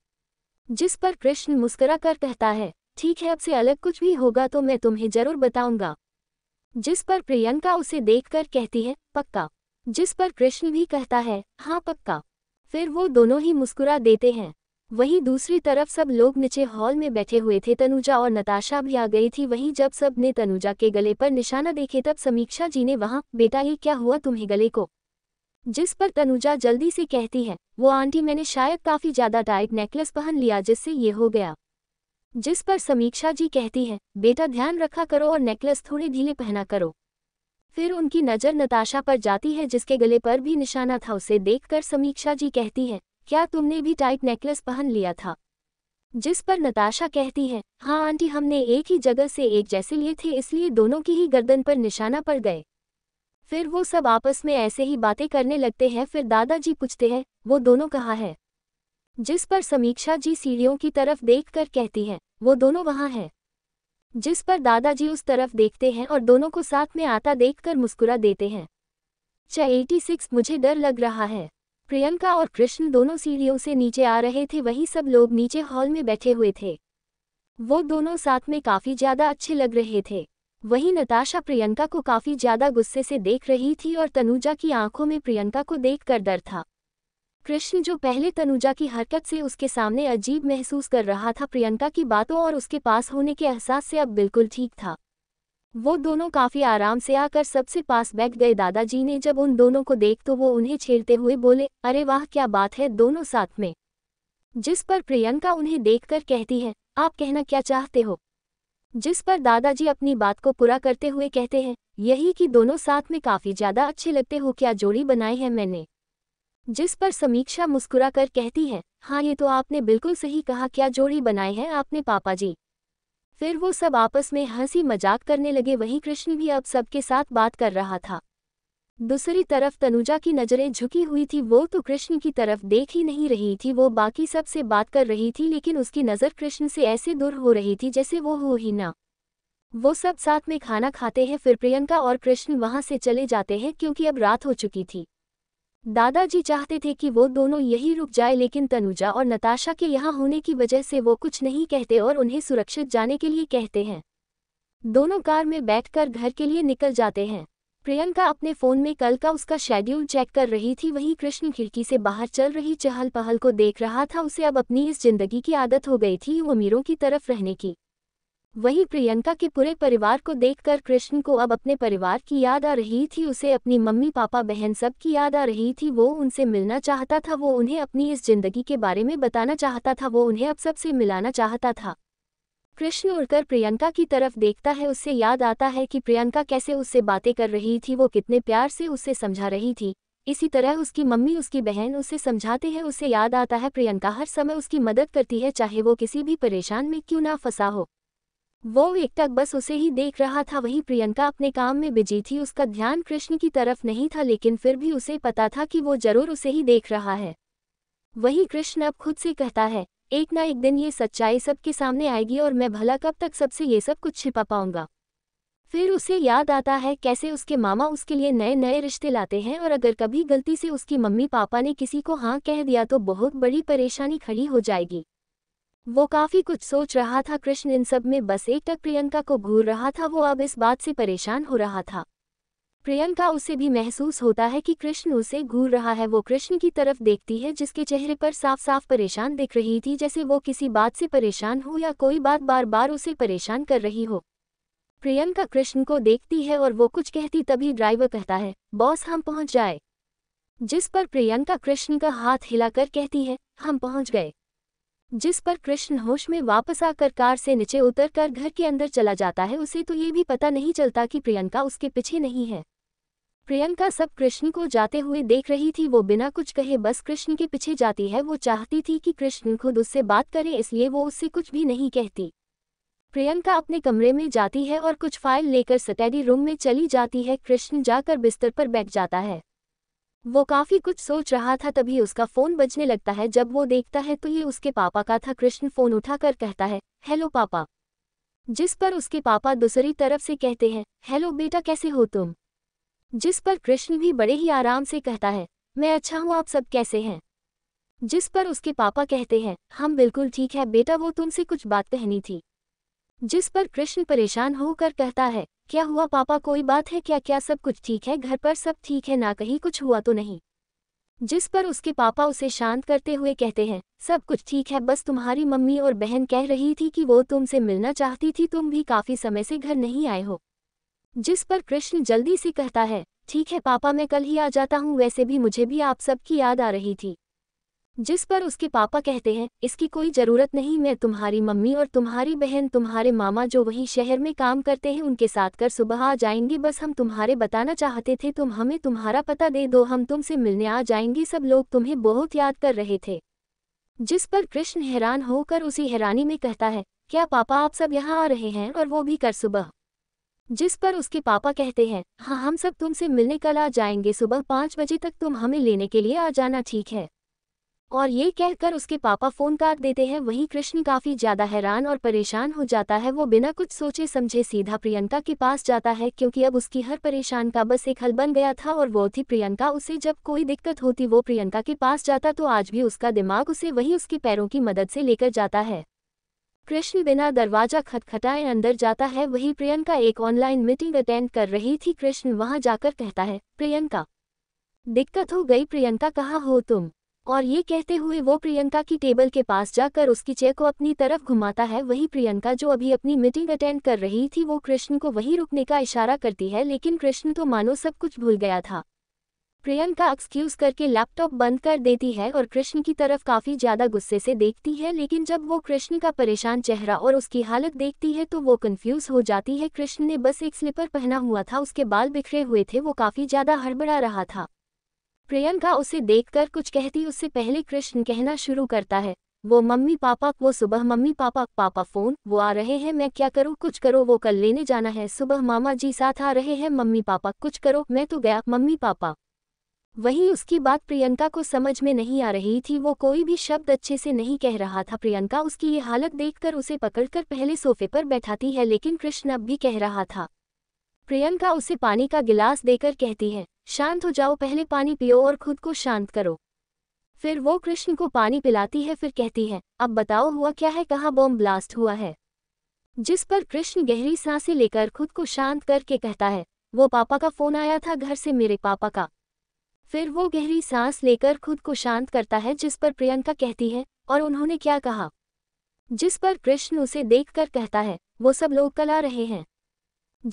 जिस पर कृष्ण मुस्करा कर कहता है ठीक है अब से अलग कुछ भी होगा तो मैं तुम्हें जरूर बताऊंगा जिस पर प्रियंका उसे देखकर कहती है पक्का जिस पर कृष्ण भी कहता है हाँ पक्का फिर वो दोनों ही मुस्कुरा देते हैं वहीं दूसरी तरफ सब लोग नीचे हॉल में बैठे हुए थे तनुजा और नताशा भी आ गई थी वहीं जब सब ने तनुजा के गले पर निशाना देखे तब समीक्षा जी ने वहां बेटा ये क्या हुआ तुम्हें गले को जिस पर तनुजा जल्दी से कहती है वो आंटी मैंने शायद काफ़ी ज़्यादा टाइट नेकलेस पहन लिया जिससे ये हो गया जिस पर समीक्षा जी कहती है बेटा ध्यान रखा करो और नेकलेस थोड़े ढीले पहना करो फिर उनकी नज़र नताशा पर जाती है जिसके गले पर भी निशाना था उसे देखकर समीक्षा जी कहती है क्या तुमने भी टाइट नेकलेस पहन लिया था जिस पर नताशा कहती है हाँ आंटी हमने एक ही जगह से एक जैसे लिए थे इसलिए दोनों की ही गर्दन पर निशाना पड़ गए फिर वो सब आपस में ऐसे ही बातें करने लगते हैं फिर दादाजी पूछते हैं वो दोनों कहाँ है जिस पर समीक्षा जी सीढ़ियों की तरफ देखकर कहती हैं वो दोनों वहाँ हैं जिस पर दादाजी उस तरफ देखते हैं और दोनों को साथ में आता देखकर मुस्कुरा देते हैं चाह एटी सिक्स मुझे डर लग रहा है प्रियंका और कृष्ण दोनों सीढ़ियों से नीचे आ रहे थे वही सब लोग नीचे हॉल में बैठे हुए थे वो दोनों साथ में काफ़ी ज़्यादा अच्छे लग रहे थे वहीं नताशा प्रियंका को काफ़ी ज़्यादा गुस्से से देख रही थी और तनुजा की आंखों में प्रियंका को देख कर डर था कृष्ण जो पहले तनुजा की हरकत से उसके सामने अजीब महसूस कर रहा था प्रियंका की बातों और उसके पास होने के एहसास से अब बिल्कुल ठीक था वो दोनों काफी आराम से आकर सबसे पास बैठ गए दादाजी ने जब उन दोनों को देख तो वो उन्हें छेड़ते हुए बोले अरे वाह क्या बात है दोनों साथ में जिस पर प्रियंका उन्हें देखकर कहती है आप कहना क्या चाहते हो जिस पर दादाजी अपनी बात को पूरा करते हुए कहते हैं यही कि दोनों साथ में काफी ज्यादा अच्छे लगते हो क्या जोड़ी बनाई है मैंने जिस पर समीक्षा मुस्कुरा कर कहती है हाँ ये तो आपने बिल्कुल सही कहा क्या जोड़ी बनाई है आपने पापा जी फिर वो सब आपस में हंसी मजाक करने लगे वहीं कृष्ण भी अब सबके साथ बात कर रहा था दूसरी तरफ तनुजा की नज़रें झुकी हुई थी वो तो कृष्ण की तरफ देख ही नहीं रही थी वो बाकी सब से बात कर रही थी लेकिन उसकी नज़र कृष्ण से ऐसे दूर हो रही थी जैसे वो हो ही ना वो सब साथ में खाना खाते हैं फिर प्रियंका और कृष्ण वहां से चले जाते हैं क्योंकि अब रात हो चुकी थी दादाजी चाहते थे कि वो दोनों यही रुक जाए लेकिन तनुजा और नताशा के यहाँ होने की वजह से वो कुछ नहीं कहते और उन्हें सुरक्षित जाने के लिए कहते हैं दोनों कार में बैठकर घर के लिए निकल जाते हैं प्रियंका अपने फ़ोन में कल का उसका शेड्यूल चेक कर रही थी वहीं कृष्ण खिड़की से बाहर चल रही चहल पहल को देख रहा था उसे अब अपनी इस जिंदगी की आदत हो गई थी अमीरों की तरफ रहने की वहीं प्रियंका के पूरे परिवार को देखकर कृष्ण को अब अपने परिवार की याद आ रही थी उसे अपनी मम्मी पापा बहन सब की याद आ रही थी वो उनसे मिलना चाहता था वो उन्हें अपनी इस जिंदगी के बारे में बताना चाहता था वो उन्हें अब सबसे मिलाना चाहता था कृष्ण उड़कर प्रियंका की तरफ देखता है उससे याद आता है कि प्रियंका कैसे उससे बातें कर रही थी वो कितने प्यार से उससे समझा रही थी इसी तरह उसकी मम्मी उसकी बहन उसे समझाते हैं उसे याद आता है प्रियंका हर समय उसकी मदद करती है चाहे वो किसी भी परेशान में क्यों ना फंसा हो वो एकटक बस उसे ही देख रहा था वहीं प्रियंका अपने काम में बिजी थी उसका ध्यान कृष्ण की तरफ नहीं था लेकिन फिर भी उसे पता था कि वो जरूर उसे ही देख रहा है वही कृष्ण अब खुद से कहता है एक ना एक दिन ये सच्चाई सबके सामने आएगी और मैं भला कब तक सबसे ये सब कुछ छिपा पाऊंगा फिर उसे याद आता है कैसे उसके मामा उसके लिए नए नए रिश्ते लाते हैं और अगर कभी गलती से उसकी मम्मी पापा ने किसी को हाँ कह दिया तो बहुत बड़ी परेशानी खड़ी हो जाएगी वो काफी कुछ सोच रहा था कृष्ण इन सब में बस एकटक प्रियंका को घूर रहा था वो अब इस बात से परेशान हो रहा था प्रियंका उसे भी महसूस होता है कि कृष्ण उसे घूर रहा है वो कृष्ण की तरफ देखती है जिसके चेहरे पर साफ साफ परेशान दिख रही थी जैसे वो किसी बात से परेशान हो या कोई बात बार बार उसे परेशान कर रही हो प्रियंका कृष्ण को देखती है और वो कुछ कहती तभी ड्राइवर कहता है बॉस हम पहुंच जाए जिस पर प्रियंका कृष्ण का हाथ हिलाकर कहती है हम पहुंच गए जिस पर कृष्ण होश में वापस आकर कार से नीचे उतरकर घर के अंदर चला जाता है उसे तो ये भी पता नहीं चलता कि प्रियंका उसके पीछे नहीं है प्रियंका सब कृष्ण को जाते हुए देख रही थी वो बिना कुछ कहे बस कृष्ण के पीछे जाती है वो चाहती थी कि कृष्ण खुद उससे बात करे इसलिए वो उससे कुछ भी नहीं कहती प्रियंका अपने कमरे में जाती है और कुछ फाइल लेकर सटैडी रूम में चली जाती है कृष्ण जाकर बिस्तर पर बैठ जाता है वो काफी कुछ सोच रहा था तभी उसका फोन बजने लगता है जब वो देखता है तो ये उसके पापा का था कृष्ण फोन उठाकर कहता है हेलो पापा जिस पर उसके पापा दूसरी तरफ से कहते हैं हेलो बेटा कैसे हो तुम जिस पर कृष्ण भी बड़े ही आराम से कहता है मैं अच्छा हूँ आप सब कैसे हैं जिस पर उसके पापा कहते हैं हम बिल्कुल ठीक है बेटा वो तुमसे कुछ बात कहनी थी जिस पर कृष्ण परेशान होकर कहता है क्या हुआ पापा कोई बात है क्या क्या सब कुछ ठीक है घर पर सब ठीक है ना कहीं कुछ हुआ तो नहीं जिस पर उसके पापा उसे शांत करते हुए कहते हैं सब कुछ ठीक है बस तुम्हारी मम्मी और बहन कह रही थी कि वो तुमसे मिलना चाहती थी तुम भी काफ़ी समय से घर नहीं आए हो जिस पर कृष्ण जल्दी से कहता है ठीक है पापा मैं कल ही आ जाता हूँ वैसे भी मुझे भी आप सबकी याद आ रही थी जिस पर उसके पापा कहते हैं इसकी कोई ज़रूरत नहीं मैं तुम्हारी मम्मी और तुम्हारी बहन तुम्हारे मामा जो वही शहर में काम करते हैं उनके साथ कर सुबह आ जाएंगे बस हम तुम्हारे बताना चाहते थे तुम हमें तुम्हारा पता दे दो हम तुमसे मिलने आ जाएंगे सब लोग तुम्हें बहुत याद कर रहे थे जिस पर कृष्ण हैरान होकर उसी हैरानी में कहता है क्या पापा आप सब यहाँ आ रहे हैं और वो भी कर सुबह जिस पर उसके पापा कहते हैं हाँ हम सब तुमसे मिलने कल आ जाएंगे सुबह पाँच बजे तक तुम हमें लेने के लिए आ जाना ठीक है और ये कहकर उसके पापा फोन काट देते हैं वहीं कृष्ण काफी ज्यादा हैरान और परेशान हो जाता है वो बिना कुछ सोचे समझे सीधा प्रियंका के पास जाता है क्योंकि अब उसकी हर परेशान का बस एक हल बन गया था और वो थी प्रियंका उसे जब कोई दिक्कत होती वो प्रियंका के पास जाता तो आज भी उसका दिमाग उसे वही उसके पैरों की मदद से लेकर जाता है कृष्ण बिना दरवाजा खटखटाए अंदर जाता है वही प्रियंका एक ऑनलाइन मीटिंग अटेंड कर रही थी कृष्ण वहां जाकर कहता है प्रियंका दिक्कत हो गई प्रियंका कहाँ हो तुम और ये कहते हुए वो प्रियंका की टेबल के पास जाकर उसकी चेयर को अपनी तरफ घुमाता है वही प्रियंका जो अभी अपनी मीटिंग अटेंड कर रही थी वो कृष्ण को वही रुकने का इशारा करती है लेकिन कृष्ण तो मानो सब कुछ भूल गया था प्रियंका एक्सक्यूज करके लैपटॉप बंद कर देती है और कृष्ण की तरफ काफ़ी ज़्यादा गुस्से से देखती है लेकिन जब वो कृष्ण का परेशान चेहरा और उसकी हालत देखती है तो वो कंफ्यूज हो जाती है कृष्ण ने बस एक स्लीपर पहना हुआ था उसके बाल बिखरे हुए थे वो काफ़ी ज़्यादा हड़बड़ा रहा था प्रियंका उसे देखकर कुछ कहती उससे पहले कृष्ण कहना शुरू करता है वो मम्मी पापा वो सुबह मम्मी पापा पापा फोन वो आ रहे हैं मैं क्या करूँ कुछ करो वो कल लेने जाना है सुबह मामा जी साथ आ रहे हैं मम्मी पापा कुछ करो मैं तो गया मम्मी पापा वही उसकी बात प्रियंका को समझ में नहीं आ रही थी वो कोई भी शब्द अच्छे से नहीं कह रहा था प्रियंका उसकी ये हालत देखकर उसे पकड़कर पहले सोफे पर बैठाती है लेकिन कृष्ण अब भी कह रहा था प्रियंका उसे पानी का गिलास देकर कहती है शांत हो जाओ पहले पानी पियो और खुद को शांत करो फिर वो कृष्ण को पानी पिलाती है फिर कहती है अब बताओ हुआ क्या है कहाँ बॉम्ब ब्लास्ट हुआ है जिस पर कृष्ण गहरी सांसें लेकर खुद को शांत करके कहता है वो पापा का फोन आया था घर से मेरे पापा का फिर वो गहरी सांस लेकर खुद को शांत करता है जिस पर प्रियंका कहती है और उन्होंने क्या कहा जिस पर कृष्ण उसे देखकर कहता है वो सब लोग कला रहे हैं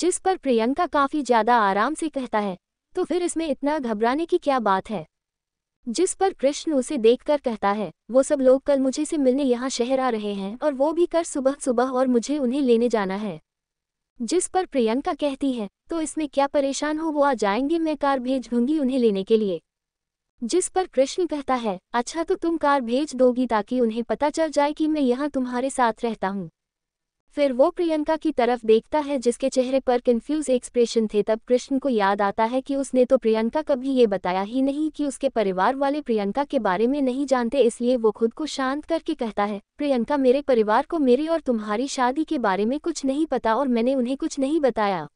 जिस पर प्रियंका काफी ज्यादा आराम से कहता है तो फिर इसमें इतना घबराने की क्या बात है जिस पर कृष्ण उसे देखकर कहता है वो सब लोग कल मुझे से मिलने यहाँ शहर आ रहे हैं और वो भी कर सुबह सुबह और मुझे उन्हें लेने जाना है जिस पर प्रियंका कहती है तो इसमें क्या परेशान हो वो आ जाएंगे मैं कार भेज दूंगी उन्हें लेने के लिए जिस पर कृष्ण कहता है अच्छा तो तुम कार भेज दोगी ताकि उन्हें पता चल जाए कि मैं यहाँ तुम्हारे साथ रहता हूँ फिर वो प्रियंका की तरफ देखता है जिसके चेहरे पर कंफ्यूज एक्सप्रेशन थे तब कृष्ण को याद आता है कि उसने तो प्रियंका कभी ये बताया ही नहीं कि उसके परिवार वाले प्रियंका के बारे में नहीं जानते इसलिए वो खुद को शांत करके कहता है प्रियंका मेरे परिवार को मेरी और तुम्हारी शादी के बारे में कुछ नहीं पता और मैंने उन्हें कुछ नहीं बताया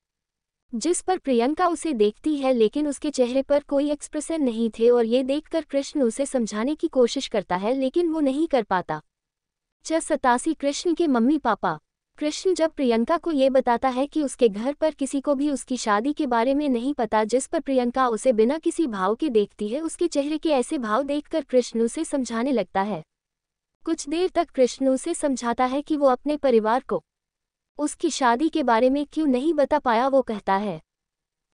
जिस पर प्रियंका उसे देखती है लेकिन उसके चेहरे पर कोई एक्सप्रेशन नहीं थे और ये देखकर कृष्ण उसे समझाने की कोशिश करता है लेकिन वो नहीं कर पाता च सतासी कृष्ण के मम्मी पापा कृष्ण जब प्रियंका को ये बताता है कि उसके घर पर किसी को भी उसकी शादी के बारे में नहीं पता जिस पर प्रियंका उसे बिना किसी भाव के देखती है उसके चेहरे के ऐसे भाव देखकर कृष्ण उसे समझाने लगता है कुछ देर तक कृष्ण उसे समझाता है कि वो अपने परिवार को उसकी शादी के बारे में क्यों नहीं बता पाया वो कहता है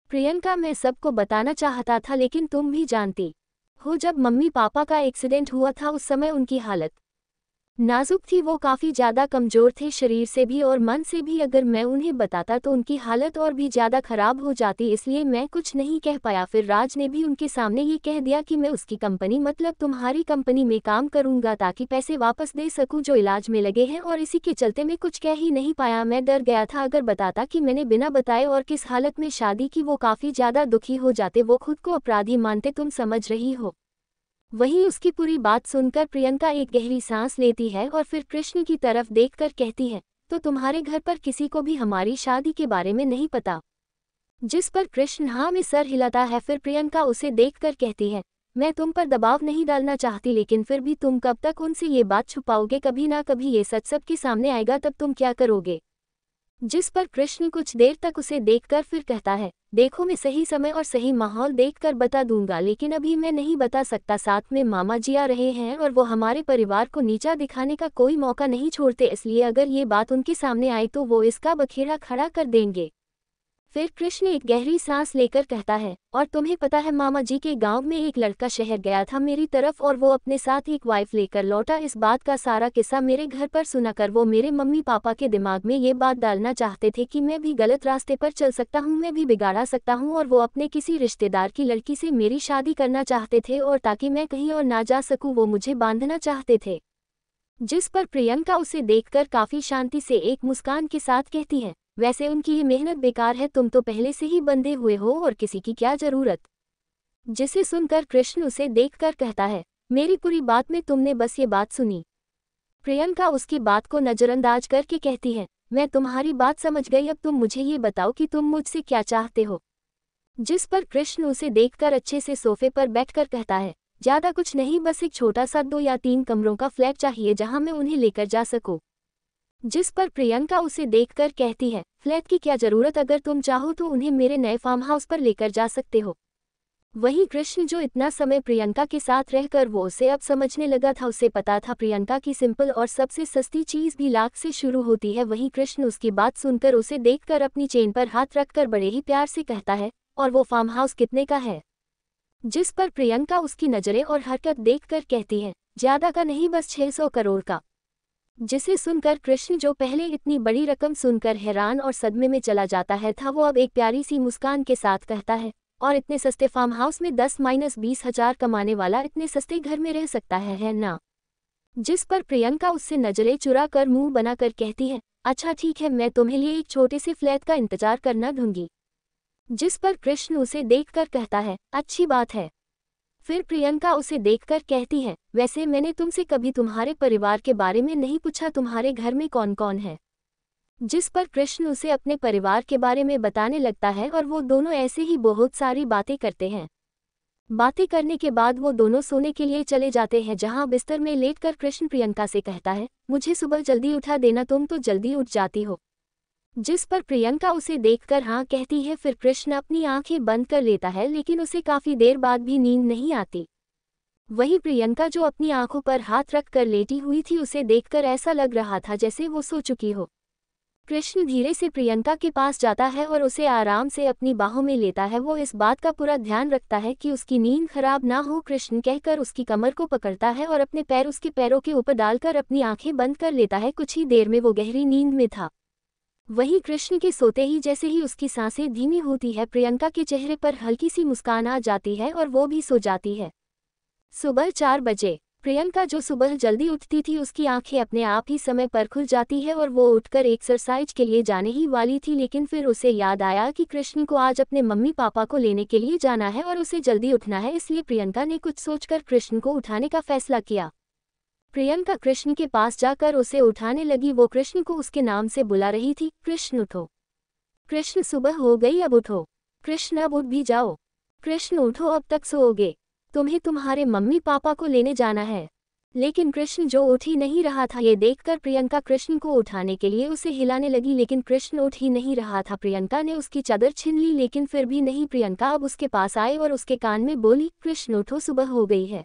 प्रियंका मैं सबको बताना चाहता था लेकिन तुम भी जानती हो जब मम्मी पापा का एक्सीडेंट हुआ था उस समय उनकी हालत नाजुक थी वो काफ़ी ज़्यादा कमज़ोर थे शरीर से भी और मन से भी अगर मैं उन्हें बताता तो उनकी हालत और भी ज़्यादा ख़राब हो जाती इसलिए मैं कुछ नहीं कह पाया फिर राज ने भी उनके सामने ये कह दिया कि मैं उसकी कंपनी मतलब तुम्हारी कंपनी में काम करूँगा ताकि पैसे वापस दे सकूँ जो इलाज में लगे हैं और इसी के चलते मैं कुछ कह ही नहीं पाया मैं डर गया था अगर बताता कि मैंने बिना बताए और किस हालत में शादी की वो काफ़ी ज़्यादा दुखी हो जाते वो खुद को अपराधी मानते तुम समझ रही हो वहीं उसकी पूरी बात सुनकर प्रियंका एक गहरी सांस लेती है और फिर कृष्ण की तरफ देखकर कहती है तो तुम्हारे घर पर किसी को भी हमारी शादी के बारे में नहीं पता जिस पर कृष्ण हाँ में सर हिलाता है फिर प्रियंका उसे देखकर कहती है मैं तुम पर दबाव नहीं डालना चाहती लेकिन फिर भी तुम कब तक उनसे ये बात छुपाओगे कभी ना कभी ये सच सबके सामने आएगा तब तुम क्या करोगे जिस पर कृष्ण कुछ देर तक उसे देखकर फिर कहता है देखो मैं सही समय और सही माहौल देखकर बता दूंगा लेकिन अभी मैं नहीं बता सकता साथ में मामा जी आ रहे हैं और वो हमारे परिवार को नीचा दिखाने का कोई मौका नहीं छोड़ते इसलिए अगर ये बात उनके सामने आई तो वो इसका बखेड़ा खड़ा कर देंगे फिर कृष्ण एक गहरी सांस लेकर कहता है और तुम्हें पता है मामा जी के गांव में एक लड़का शहर गया था मेरी तरफ और वो अपने साथ एक वाइफ लेकर लौटा इस बात का सारा किस्सा मेरे घर पर सुनाकर वो मेरे मम्मी पापा के दिमाग में ये बात डालना चाहते थे कि मैं भी गलत रास्ते पर चल सकता हूँ मैं भी बिगाड़ा सकता हूँ और वो अपने किसी रिश्तेदार की लड़की से मेरी शादी करना चाहते थे और ताकि मैं कहीं और ना जा सकूँ वो मुझे बांधना चाहते थे जिस पर प्रियंका उसे देखकर काफी शांति से एक मुस्कान के साथ कहती है वैसे उनकी ये मेहनत बेकार है तुम तो पहले से ही बंधे हुए हो और किसी की क्या जरूरत जिसे सुनकर कृष्ण उसे देखकर कहता है मेरी पूरी बात में तुमने बस ये बात सुनी प्रियंका उसकी बात को नज़रअंदाज करके कहती है मैं तुम्हारी बात समझ गई अब तुम मुझे ये बताओ कि तुम मुझसे क्या चाहते हो जिस पर कृष्ण उसे देखकर अच्छे से सोफे पर बैठकर कहता है ज़्यादा कुछ नहीं बस एक छोटा सा दो या तीन कमरों का फ्लैट चाहिए जहां मैं उन्हें लेकर जा सकूँ जिस पर प्रियंका उसे देखकर कहती है फ्लैट की क्या जरूरत अगर तुम चाहो तो उन्हें मेरे नए फार्म हाउस पर लेकर जा सकते हो वहीं कृष्ण जो इतना समय प्रियंका के साथ रहकर वो उसे अब समझने लगा था उसे पता था प्रियंका की सिंपल और सबसे सस्ती चीज भी लाख से शुरू होती है वहीं कृष्ण उसकी बात सुनकर उसे देखकर अपनी चेन पर हाथ रखकर बड़े ही प्यार से कहता है और वो फार्म हाउस कितने का है जिस पर प्रियंका उसकी नजरें और हरकत देखकर कहती है ज्यादा का नहीं बस छह करोड़ का जिसे सुनकर कृष्ण जो पहले इतनी बड़ी रकम सुनकर हैरान और सदमे में चला जाता है था वो अब एक प्यारी सी मुस्कान के साथ कहता है और इतने सस्ते फार्म हाउस में दस माइनस बीस हजार कमाने वाला इतने सस्ते घर में रह सकता है है ना जिस पर प्रियंका उससे नजरें चुरा कर मुंह बनाकर कहती है अच्छा ठीक है मैं तुम्हें लिए एक छोटे से फ्लैट का इंतजार करना दूंगी जिस पर कृष्ण उसे देखकर कहता है अच्छी बात है फिर प्रियंका उसे देखकर कहती है वैसे मैंने तुमसे कभी तुम्हारे परिवार के बारे में नहीं पूछा तुम्हारे घर में कौन कौन है जिस पर कृष्ण उसे अपने परिवार के बारे में बताने लगता है और वो दोनों ऐसे ही बहुत सारी बातें करते हैं बातें करने के बाद वो दोनों सोने के लिए चले जाते हैं जहां बिस्तर में लेटकर कृष्ण प्रियंका से कहता है मुझे सुबह जल्दी उठा देना तुम तो जल्दी उठ जाती हो जिस पर प्रियंका उसे देखकर हाँ कहती है फिर कृष्ण अपनी आंखें बंद कर लेता है लेकिन उसे काफी देर बाद भी नींद नहीं आती वही प्रियंका जो अपनी आंखों पर हाथ रख कर लेटी हुई थी उसे देखकर ऐसा लग रहा था जैसे वो सो चुकी हो कृष्ण धीरे से प्रियंका के पास जाता है और उसे आराम से अपनी बाहों में लेता है वो इस बात का पूरा ध्यान रखता है कि उसकी नींद खराब ना हो कृष्ण कहकर उसकी कमर को पकड़ता है और अपने पैर उसके पैरों के ऊपर डालकर अपनी आंखें बंद कर लेता है कुछ ही देर में वो गहरी नींद में था वहीं कृष्ण के सोते ही जैसे ही उसकी सांसें धीमी होती है प्रियंका के चेहरे पर हल्की सी मुस्कान आ जाती है और वो भी सो जाती है सुबह चार बजे प्रियंका जो सुबह जल्दी उठती थी उसकी आंखें अपने आप ही समय पर खुल जाती है और वो उठकर एक्सरसाइज के लिए जाने ही वाली थी लेकिन फिर उसे याद आया कि कृष्ण को आज अपने मम्मी पापा को लेने के लिए जाना है और उसे जल्दी उठना है इसलिए प्रियंका ने कुछ सोचकर कृष्ण को उठाने का फैसला किया प्रियंका कृष्ण के पास जाकर उसे उठाने लगी वो कृष्ण को उसके नाम से बुला रही थी कृष्ण उठो कृष्ण सुबह हो गई अब उठो कृष्ण अब उठ भी जाओ कृष्ण उठो अब तक सोओगे तुम्हें तुम्हारे मम्मी पापा को लेने जाना है लेकिन कृष्ण जो उठ ही नहीं रहा था ये देखकर प्रियंका कृष्ण को उठाने के लिए उसे हिलाने लगी लेकिन कृष्ण उठ ही नहीं रहा था प्रियंका ने उसकी चादर छीन ली लेकिन फिर भी नहीं प्रियंका अब उसके पास आए और उसके कान में बोली कृष्ण उठो सुबह हो गई है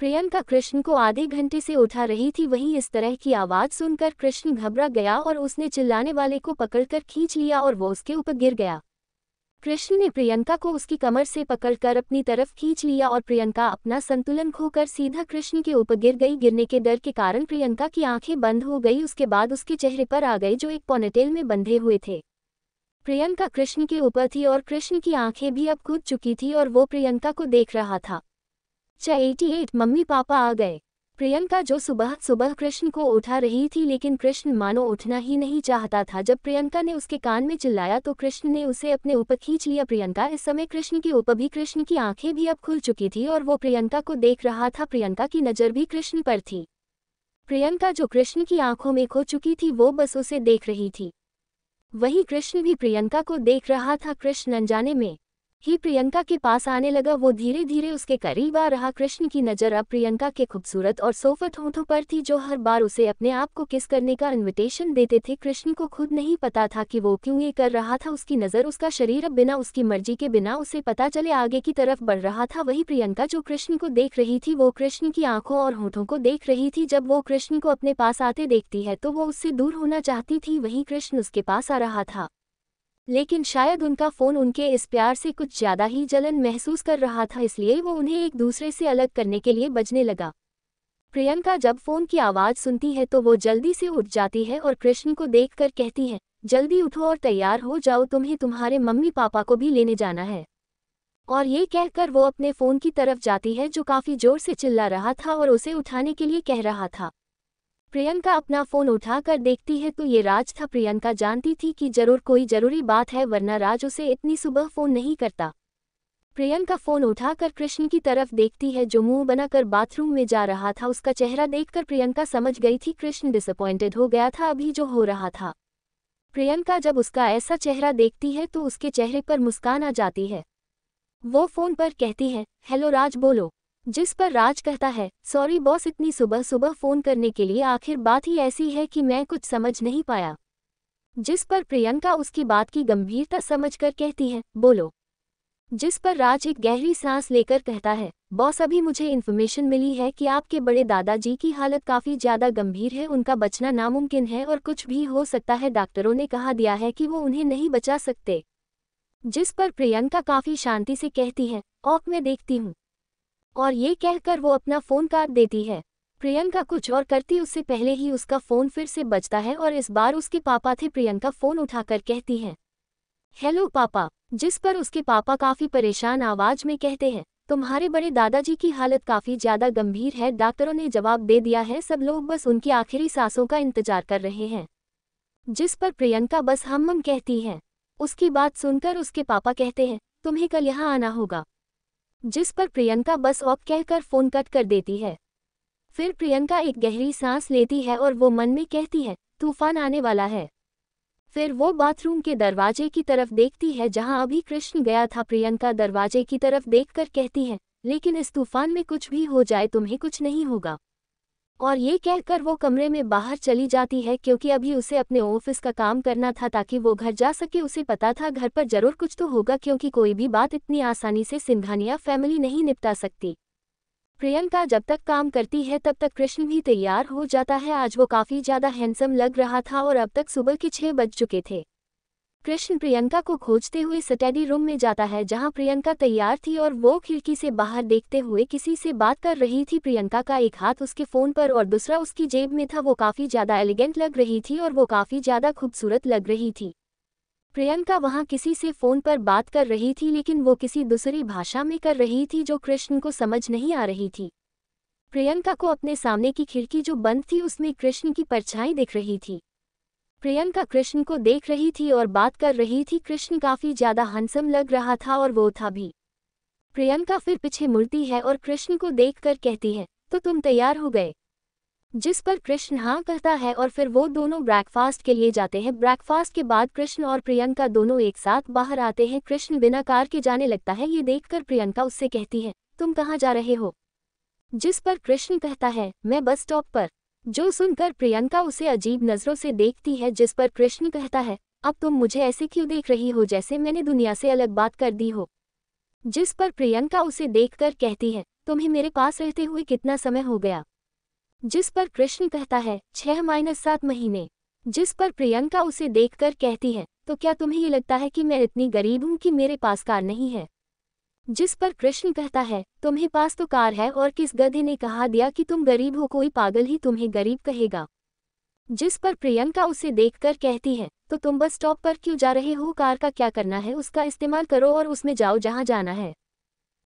प्रियंका कृष्ण को आधे घंटे से उठा रही थी वहीं इस तरह की आवाज़ सुनकर कृष्ण घबरा गया और उसने चिल्लाने वाले को पकड़कर खींच लिया और वो उसके ऊपर गिर गया कृष्ण ने प्रियंका को उसकी कमर से पकड़कर अपनी तरफ खींच लिया और प्रियंका अपना संतुलन खोकर सीधा कृष्ण के ऊपर गिर गई गिरने के डर के कारण प्रियंका की आंखें बंद हो गई उसके बाद उसके चेहरे पर आ गई जो एक पोनेटेल में बंधे हुए थे प्रियंका कृष्ण के ऊपर थी और कृष्ण की आंखें भी अब कूद चुकी थी और वो प्रियंका को देख रहा था एटी एट मम्मी पापा आ गए प्रियंका जो सुबह सुबह कृष्ण को उठा रही थी लेकिन कृष्ण मानो उठना ही नहीं चाहता था जब प्रियंका ने उसके कान में चिल्लाया तो कृष्ण ने उसे अपने ऊपर खींच लिया प्रियंका इस समय कृष्ण की ऊपर भी कृष्ण की आंखें भी अब खुल चुकी थी और वो प्रियंका को देख रहा था प्रियंका की नज़र भी कृष्ण पर थी प्रियंका जो कृष्ण की आंखों में खो चुकी थी वो बस उसे देख रही थी वही कृष्ण भी प्रियंका को देख रहा था कृष्ण अनजाने में ही प्रियंका के पास आने लगा वो धीरे धीरे उसके करीब आ रहा कृष्ण की नज़र अब प्रियंका के खूबसूरत और सोफत होठों पर थी जो हर बार उसे अपने आप को किस करने का इन्विटेशन देते थे कृष्ण को खुद नहीं पता था कि वो क्यों ये कर रहा था उसकी नज़र उसका शरीर अब बिना उसकी मर्जी के बिना उसे पता चले आगे की तरफ बढ़ रहा था वही प्रियंका जो कृष्ण को देख रही थी वो कृष्ण की आंखों और होठों को देख रही थी जब वो कृष्ण को अपने पास आते देखती है तो वो उससे दूर होना चाहती थी वही कृष्ण उसके पास आ रहा था लेकिन शायद उनका फ़ोन उनके इस प्यार से कुछ ज़्यादा ही जलन महसूस कर रहा था इसलिए वो उन्हें एक दूसरे से अलग करने के लिए बजने लगा प्रियंका जब फ़ोन की आवाज़ सुनती है तो वो जल्दी से उठ जाती है और कृष्ण को देखकर कहती है जल्दी उठो और तैयार हो जाओ तुम्हें तुम्हारे मम्मी पापा को भी लेने जाना है और ये कहकर वो अपने फ़ोन की तरफ जाती है जो काफ़ी ज़ोर से चिल्ला रहा था और उसे उठाने के लिए कह रहा था प्रियंका अपना फोन उठाकर देखती है तो ये राज था प्रियंका जानती थी कि जरूर कोई जरूरी बात है वरना राज उसे इतनी सुबह फोन नहीं करता प्रियंका फोन उठाकर कृष्ण की तरफ देखती है जो मुंह बनाकर बाथरूम में जा रहा था उसका चेहरा देखकर प्रियंका समझ गई थी कृष्ण डिसअपॉइंटेड हो गया था अभी जो हो रहा था प्रियंका जब उसका ऐसा चेहरा देखती है तो उसके चेहरे पर मुस्कान आ जाती है वो फोन पर कहती है हेलो राज बोलो जिस पर राज कहता है सॉरी बॉस इतनी सुबह सुबह फोन करने के लिए आखिर बात ही ऐसी है कि मैं कुछ समझ नहीं पाया जिस पर प्रियंका उसकी बात की गंभीरता समझकर कहती है बोलो जिस पर राज एक गहरी सांस लेकर कहता है बॉस अभी मुझे इन्फॉर्मेशन मिली है कि आपके बड़े दादाजी की हालत काफ़ी ज़्यादा गंभीर है उनका बचना नामुमकिन है और कुछ भी हो सकता है डॉक्टरों ने कहा दिया है कि वो उन्हें नहीं बचा सकते जिस पर प्रियंका काफ़ी शांति से कहती है ऑक मैं देखती हूँ और ये कहकर वो अपना फोन काट देती है प्रियंका कुछ और करती उससे पहले ही उसका फोन फिर से बजता है और इस बार उसके पापा थे प्रियंका फोन उठाकर कहती हैं हेलो पापा जिस पर उसके पापा काफी परेशान आवाज में कहते हैं तुम्हारे बड़े दादाजी की हालत काफी ज्यादा गंभीर है डॉक्टरों ने जवाब दे दिया है सब लोग बस उनकी आखिरी सांसों का इंतजार कर रहे हैं जिस पर प्रियंका बस हम कहती हैं उसकी बात सुनकर उसके पापा कहते हैं तुम्हें कल यहाँ आना होगा जिस पर प्रियंका बस ऑप कहकर फोन कट कर देती है फिर प्रियंका एक गहरी सांस लेती है और वो मन में कहती है तूफान आने वाला है फिर वो बाथरूम के दरवाजे की तरफ देखती है जहां अभी कृष्ण गया था प्रियंका दरवाजे की तरफ देखकर कहती है लेकिन इस तूफान में कुछ भी हो जाए तुम्हें कुछ नहीं होगा और ये कहकर वो कमरे में बाहर चली जाती है क्योंकि अभी उसे अपने ऑफिस का काम करना था ताकि वो घर जा सके उसे पता था घर पर जरूर कुछ तो होगा क्योंकि कोई भी बात इतनी आसानी से सिंघानिया फैमिली नहीं निपटा सकती प्रियंका जब तक काम करती है तब तक कृष्ण भी तैयार हो जाता है आज वो काफ़ी ज़्यादा हैंडसम लग रहा था और अब तक सुबह के छः बज चुके थे कृष्ण प्रियंका को खोजते हुए स्टडी रूम में जाता है जहां प्रियंका तैयार थी और वो खिड़की से बाहर देखते हुए किसी से बात कर रही थी प्रियंका का एक हाथ उसके फ़ोन पर और दूसरा उसकी जेब में था वो काफ़ी ज़्यादा एलिगेंट लग रही थी और वो काफ़ी ज़्यादा खूबसूरत लग रही थी प्रियंका वहां किसी से फ़ोन पर बात कर रही थी लेकिन वो किसी दूसरी भाषा में कर रही थी जो कृष्ण को समझ नहीं आ रही थी प्रियंका को अपने सामने की खिड़की जो बंद थी उसमें कृष्ण की परछाई दिख रही थी प्रियंका कृष्ण को देख रही थी और बात कर रही थी कृष्ण काफी ज्यादा हंसम लग रहा था और वो था भी प्रियंका फिर पीछे मुड़ती है और कृष्ण को देखकर कहती है तो तुम तैयार हो गए जिस पर कृष्ण हाँ कहता है और फिर वो दोनों ब्रेकफास्ट के लिए जाते हैं ब्रेकफास्ट के बाद कृष्ण और प्रियंका दोनों एक साथ बाहर आते हैं कृष्ण बिना कार के जाने लगता है ये देखकर प्रियंका उससे कहती है तुम कहाँ जा रहे हो जिस पर कृष्ण कहता है मैं बस स्टॉप पर जो सुनकर प्रियंका उसे अजीब नजरों से देखती है जिस पर कृष्ण कहता है अब तुम मुझे ऐसे क्यों देख रही हो जैसे मैंने दुनिया से अलग बात कर दी हो जिस पर प्रियंका उसे देखकर कहती है तुम्हें मेरे पास रहते हुए कितना समय हो गया जिस पर कृष्ण कहता है छह माइनस सात महीने जिस पर प्रियंका उसे देखकर कहती है तो क्या तुम्हें ये लगता है कि मैं इतनी गरीब हूं कि मेरे पास कार नहीं है जिस पर कृष्ण कहता है तुम्हें पास तो कार है और किस गधे ने कहा दिया कि तुम गरीब हो कोई पागल ही तुम्हें गरीब कहेगा जिस पर प्रियंका उसे देखकर कहती है तो तुम बस स्टॉप पर क्यों जा रहे हो कार का क्या करना है उसका इस्तेमाल करो और उसमें जाओ जहाँ जाना है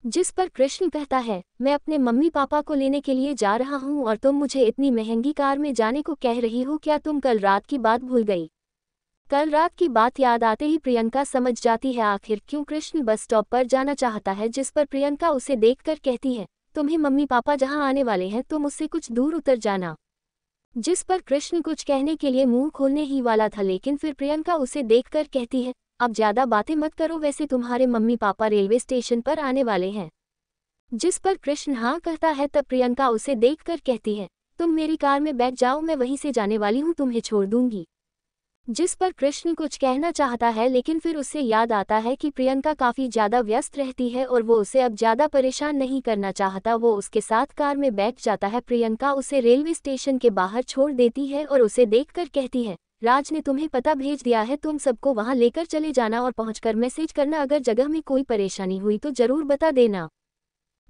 जिस पर कृष्ण कहता है मैं अपने मम्मी पापा को लेने के लिए जा रहा हूँ और तुम मुझे इतनी महंगी कार में जाने को कह रही हो क्या तुम कल रात की बात भूल गई कल रात की बात याद आते ही प्रियंका समझ जाती है आखिर क्यों कृष्ण बस स्टॉप पर जाना चाहता है जिस पर प्रियंका उसे देखकर कहती है तुम्हें मम्मी पापा जहां आने वाले हैं तुम उससे कुछ दूर उतर जाना जिस पर कृष्ण कुछ कहने के लिए मुंह खोलने ही वाला था लेकिन फिर प्रियंका उसे देख कहती है अब ज्यादा बातें मत करो वैसे तुम्हारे मम्मी पापा रेलवे स्टेशन पर आने वाले हैं जिस पर कृष्ण हाँ कहता है तब प्रियंका उसे देख कहती है तुम मेरी कार में बैठ जाओ मैं वहीं से जाने वाली हूँ तुम्हें छोड़ दूंगी जिस पर कृष्ण कुछ कहना चाहता है लेकिन फिर उसे याद आता है कि प्रियंका काफ़ी ज़्यादा व्यस्त रहती है और वो उसे अब ज़्यादा परेशान नहीं करना चाहता वो उसके साथ कार में बैठ जाता है प्रियंका उसे रेलवे स्टेशन के बाहर छोड़ देती है और उसे देख कहती है राज ने तुम्हें पता भेज दिया है तुम सबको वहाँ लेकर चले जाना और पहुँच मैसेज करना अगर जगह में कोई परेशानी हुई तो ज़रूर बता देना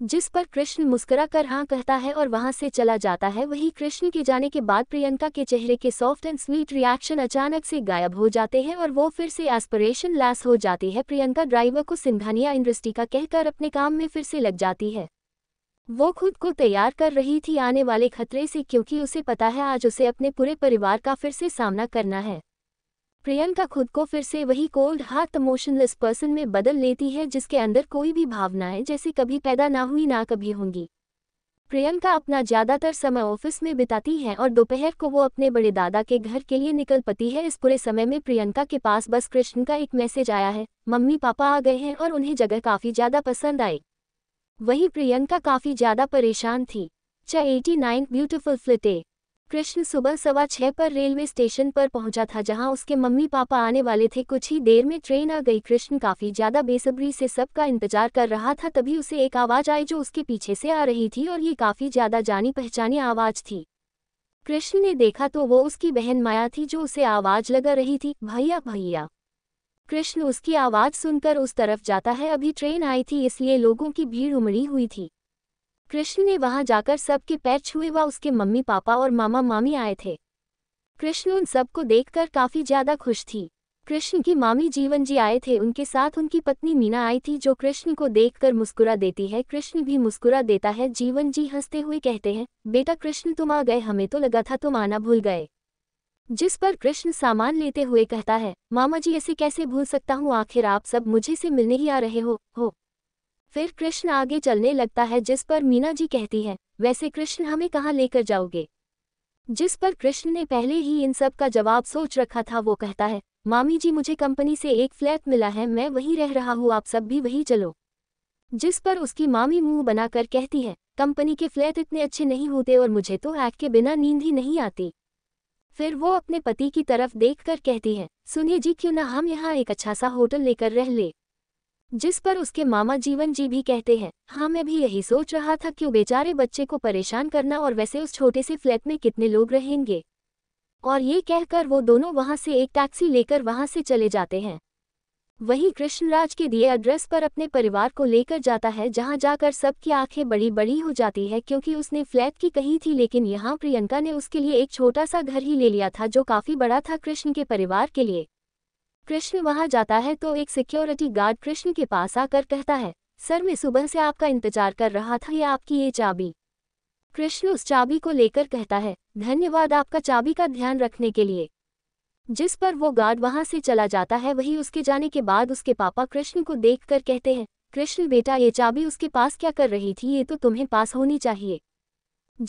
जिस पर कृष्ण मुस्कुरा कर हाँ कहता है और वहां से चला जाता है वहीं कृष्ण के जाने के बाद प्रियंका के चेहरे के सॉफ्ट एंड स्वीट रिएक्शन अचानक से गायब हो जाते हैं और वो फिर से एस्परेशन लैस हो जाती है प्रियंका ड्राइवर को सिंघानिया इंडस्ट्री का कहकर अपने काम में फिर से लग जाती है वो खुद को तैयार कर रही थी आने वाले खतरे से क्योंकि उसे पता है आज उसे अपने पूरे परिवार का फिर से सामना करना है प्रियंका खुद को फिर से वही कोल्ड हार्ट इमोशनलेस पर्सन में बदल लेती है जिसके अंदर कोई भी भावनाएं जैसे कभी पैदा ना हुई ना कभी होंगी प्रियंका अपना ज़्यादातर समय ऑफिस में बिताती है और दोपहर को वो अपने बड़े दादा के घर के लिए निकल पती है इस पूरे समय में प्रियंका के पास बस कृष्ण का एक मैसेज आया है मम्मी पापा आ गए हैं और उन्हें जगह काफ़ी ज़्यादा पसंद आई वही प्रियंका काफ़ी ज़्यादा परेशान थी च एटी नाइन ब्यूटिफुल फ्लिटे कृष्ण सुबह सवा छह पर रेलवे स्टेशन पर पहुंचा था जहां उसके मम्मी पापा आने वाले थे कुछ ही देर में ट्रेन आ गई कृष्ण काफी ज्यादा बेसब्री से सबका इंतजार कर रहा था तभी उसे एक आवाज आई जो उसके पीछे से आ रही थी और ये काफी ज्यादा जानी पहचानी आवाज थी कृष्ण ने देखा तो वो उसकी बहन माया थी जो उसे आवाज लगा रही थी भैया भैया कृष्ण उसकी आवाज सुनकर उस तरफ जाता है अभी ट्रेन आई थी इसलिए लोगों की भीड़ उमड़ी हुई थी कृष्ण ने वहां जाकर सबके पैर छुए व उसके मम्मी पापा और मामा मामी आए थे कृष्ण उन सबको देखकर काफी ज्यादा खुश थी कृष्ण की मामी जीवन जी आए थे उनके साथ उनकी पत्नी मीना आई थी जो कृष्ण को देखकर मुस्कुरा देती है कृष्ण भी मुस्कुरा देता है जीवन जी हंसते हुए कहते हैं बेटा कृष्ण तुम आ गए हमें तो लगा था तुम आना भूल गए जिस पर कृष्ण सामान लेते हुए कहता है मामा जी ऐसे कैसे भूल सकता हूँ आखिर आप सब मुझे से मिलने ही आ रहे हो हो फिर कृष्ण आगे चलने लगता है जिस पर मीना जी कहती हैं वैसे कृष्ण हमें कहाँ लेकर जाओगे जिस पर कृष्ण ने पहले ही इन सब का जवाब सोच रखा था वो कहता है मामी जी मुझे कंपनी से एक फ्लैट मिला है मैं वहीं रह रहा हूँ आप सब भी वहीं चलो जिस पर उसकी मामी मुंह बनाकर कहती है कंपनी के फ्लैट इतने अच्छे नहीं होते और मुझे तो ऐट के बिना नींद ही नहीं आती फिर वो अपने पति की तरफ देखकर कहती है सुनिए जी क्यों ना हम यहाँ एक अच्छा सा होटल लेकर रह ले जिस पर उसके मामा जीवन जी भी कहते हैं हाँ मैं भी यही सोच रहा था कि बेचारे बच्चे को परेशान करना और वैसे उस छोटे से फ्लैट में कितने लोग रहेंगे और ये कहकर वो दोनों वहाँ से एक टैक्सी लेकर वहाँ से चले जाते हैं वहीं कृष्णराज के दिए एड्रेस पर अपने परिवार को लेकर जाता है जहां जाकर सबकी आंखें बड़ी बड़ी हो जाती है क्योंकि उसने फ्लैट की कही थी लेकिन यहां प्रियंका ने उसके लिए एक छोटा सा घर ही ले लिया था जो काफी बड़ा था कृष्ण के परिवार के लिए कृष्ण वहां जाता है तो एक सिक्योरिटी गार्ड कृष्ण के पास आकर कहता है सर मैं सुबह से आपका इंतजार कर रहा था ये आपकी ये चाबी कृष्ण उस चाबी को लेकर कहता है धन्यवाद आपका चाबी का ध्यान रखने के लिए जिस पर वो गार्ड वहां से चला जाता है वही उसके जाने के बाद उसके पापा कृष्ण को देख कर कहते हैं कृष्ण बेटा ये चाबी उसके पास क्या कर रही थी ये तो तुम्हें पास होनी चाहिए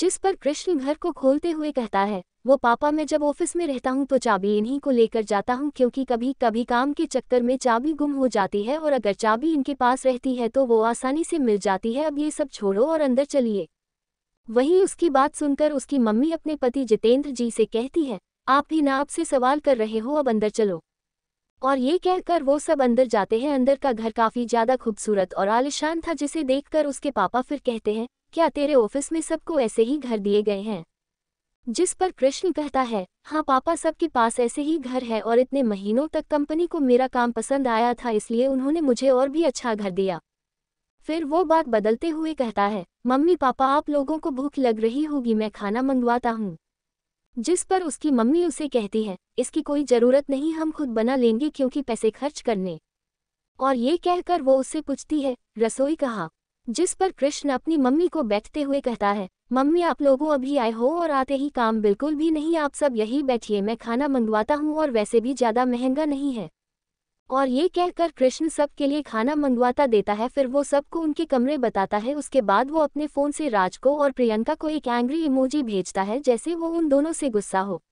जिस पर कृष्ण घर को खोलते हुए कहता है वो पापा मैं जब ऑफिस में रहता हूँ तो चाबी इन्हीं को लेकर जाता हूँ क्योंकि कभी कभी काम के चक्कर में चाबी गुम हो जाती है और अगर चाबी इनके पास रहती है तो वो आसानी से मिल जाती है अब ये सब छोड़ो और अंदर चलिए वहीं उसकी बात सुनकर उसकी मम्मी अपने पति जितेंद्र जी से कहती है आप भी ना आपसे सवाल कर रहे हो अब अंदर चलो और ये कहकर वो सब अंदर जाते हैं अंदर का घर काफ़ी ज़्यादा खूबसूरत और आलिशान था जिसे देखकर उसके पापा फिर कहते हैं क्या तेरे ऑफिस में सबको ऐसे ही घर दिए गए हैं जिस पर कृष्ण कहता है हाँ पापा सबके पास ऐसे ही घर है और इतने महीनों तक कंपनी को मेरा काम पसंद आया था इसलिए उन्होंने मुझे और भी अच्छा घर दिया फिर वो बात बदलते हुए कहता है मम्मी पापा आप लोगों को भूख लग रही होगी मैं खाना मंगवाता हूँ जिस पर उसकी मम्मी उसे कहती है इसकी कोई ज़रूरत नहीं हम खुद बना लेंगे क्योंकि पैसे खर्च करने और ये कहकर वो उससे पूछती है रसोई कहा जिस पर कृष्ण अपनी मम्मी को बैठते हुए कहता है मम्मी आप लोगों अभी आए हो और आते ही काम बिल्कुल भी नहीं आप सब यही बैठिए मैं खाना मंगवाता हूँ और वैसे भी ज़्यादा महंगा नहीं है और ये कहकर कृष्ण सब के लिए खाना मंगवाता देता है फिर वो सबको उनके कमरे बताता है उसके बाद वो अपने फ़ोन से राज को और प्रियंका को एक एंग्री इमोजी भेजता है जैसे वो उन दोनों से गुस्सा हो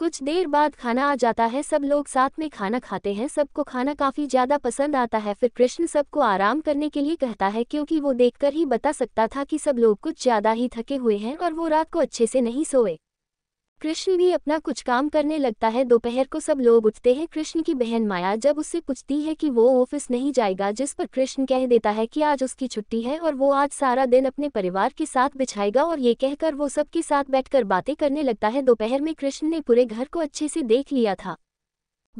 कुछ देर बाद खाना आ जाता है सब लोग साथ में खाना खाते हैं सबको खाना काफ़ी ज़्यादा पसंद आता है फिर कृष्ण सबको आराम करने के लिए कहता है क्योंकि वो देखकर ही बता सकता था कि सब लोग कुछ ज़्यादा ही थके हुए हैं और वो रात को अच्छे से नहीं सोए कृष्ण भी अपना कुछ काम करने लगता है दोपहर को सब लोग उठते हैं कृष्ण की बहन माया जब उससे पूछती है कि वो ऑफिस नहीं जाएगा जिस पर कृष्ण कह देता है कि आज उसकी छुट्टी है और वो आज सारा दिन अपने परिवार के साथ बिछाएगा और ये कहकर वो सबके साथ बैठकर बातें करने लगता है दोपहर में कृष्ण ने पूरे घर को अच्छे से देख लिया था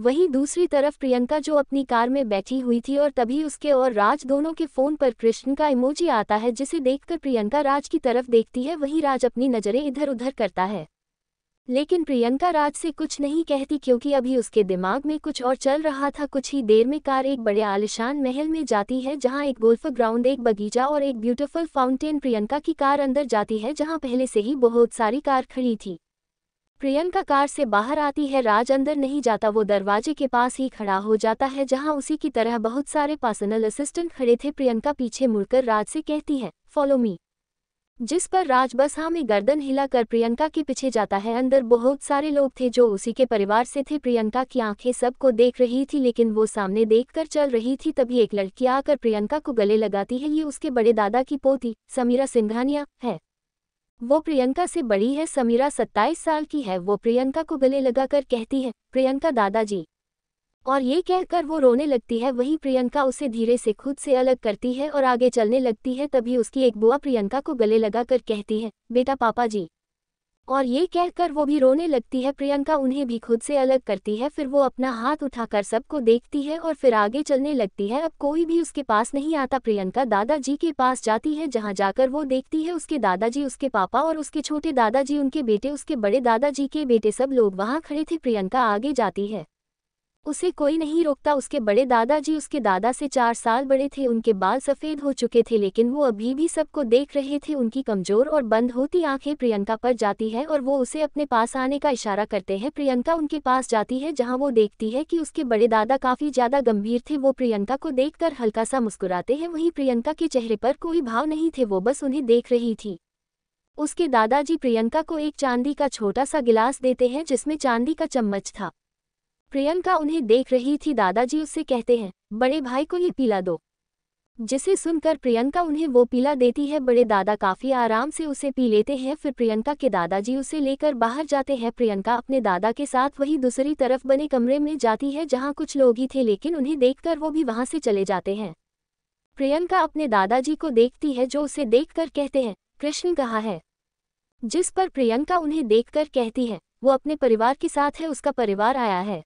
वहीं दूसरी तरफ प्रियंका जो अपनी कार में बैठी हुई थी और तभी उसके और राज दोनों के फोन पर कृष्ण का इमोजी आता है जिसे देखकर प्रियंका राज की तरफ देखती है वहीं राज अपनी नज़रें इधर उधर करता है लेकिन प्रियंका राज से कुछ नहीं कहती क्योंकि अभी उसके दिमाग में कुछ और चल रहा था कुछ ही देर में कार एक बड़े आलिशान महल में जाती है जहां एक गोल्फ ग्राउंड एक बगीचा और एक ब्यूटीफुल फाउंटेन प्रियंका की कार अंदर जाती है जहां पहले से ही बहुत सारी कार खड़ी थी प्रियंका कार से बाहर आती है राज अंदर नहीं जाता वो दरवाजे के पास ही खड़ा हो जाता है जहाँ उसी की तरह बहुत सारे पर्सनल असिस्टेंट खड़े थे प्रियंका पीछे मुड़कर राज से कहती है फॉलो मी जिस पर राजबस बसहा में गर्दन हिलाकर प्रियंका के पीछे जाता है अंदर बहुत सारे लोग थे जो उसी के परिवार से थे प्रियंका की आंखें सबको देख रही थी लेकिन वो सामने देखकर चल रही थी तभी एक लड़की आकर प्रियंका को गले लगाती है ये उसके बड़े दादा की पोती समीरा सिंघानिया है वो प्रियंका से बड़ी है समीरा सत्ताईस साल की है वो प्रियंका को गले लगाकर कहती है प्रियंका दादाजी और ये कहकर वो रोने लगती है वहीं प्रियंका उसे धीरे से खुद से अलग करती है और आगे चलने लगती है तभी उसकी एक बुआ प्रियंका को गले लगाकर कहती है बेटा पापा जी और ये कहकर वो भी रोने लगती है प्रियंका उन्हें भी खुद से अलग करती है फिर वो अपना हाथ उठाकर सबको देखती है और फिर आगे चलने लगती है अब कोई भी उसके पास नहीं आता प्रियंका दादाजी के पास जाती है जहाँ जाकर वो देखती है उसके दादाजी उसके पापा और उसके छोटे दादाजी उनके बेटे उसके बड़े दादाजी के बेटे सब लोग वहाँ खड़े थे प्रियंका आगे जाती है उसे कोई नहीं रोकता उसके बड़े दादाजी उसके दादा से चार साल बड़े थे उनके बाल सफ़ेद हो चुके थे लेकिन वो अभी भी सबको देख रहे थे उनकी कमज़ोर और बंद होती आंखें प्रियंका पर जाती है और वो उसे अपने पास आने का इशारा करते हैं प्रियंका उनके पास जाती है जहाँ वो देखती है कि उसके बड़े दादा काफ़ी ज़्यादा गंभीर थे वो प्रियंका को देख हल्का सा मुस्कुराते हैं वहीं प्रियंका के चेहरे पर कोई भाव नहीं थे वो बस उन्हें देख रही थी उसके दादाजी प्रियंका को एक चांदी का छोटा सा गिलास देते हैं जिसमें चांदी का चम्मच था प्रियंका उन्हें देख रही थी दादाजी उससे कहते हैं बड़े भाई को ये पीला दो जिसे सुनकर प्रियंका उन्हें वो पीला देती है बड़े दादा काफ़ी आराम से उसे पी लेते हैं फिर प्रियंका के दादाजी उसे लेकर बाहर जाते हैं प्रियंका अपने दादा के साथ वही दूसरी तरफ बने कमरे में जाती है जहां कुछ लोग ही थे लेकिन उन्हें देखकर वो भी वहां से चले जाते हैं प्रियंका अपने दादाजी को देखती है जो उसे देख कहते हैं कृष्ण कहा है जिस पर प्रियंका उन्हें देखकर कहती है वो अपने परिवार के साथ है उसका परिवार आया है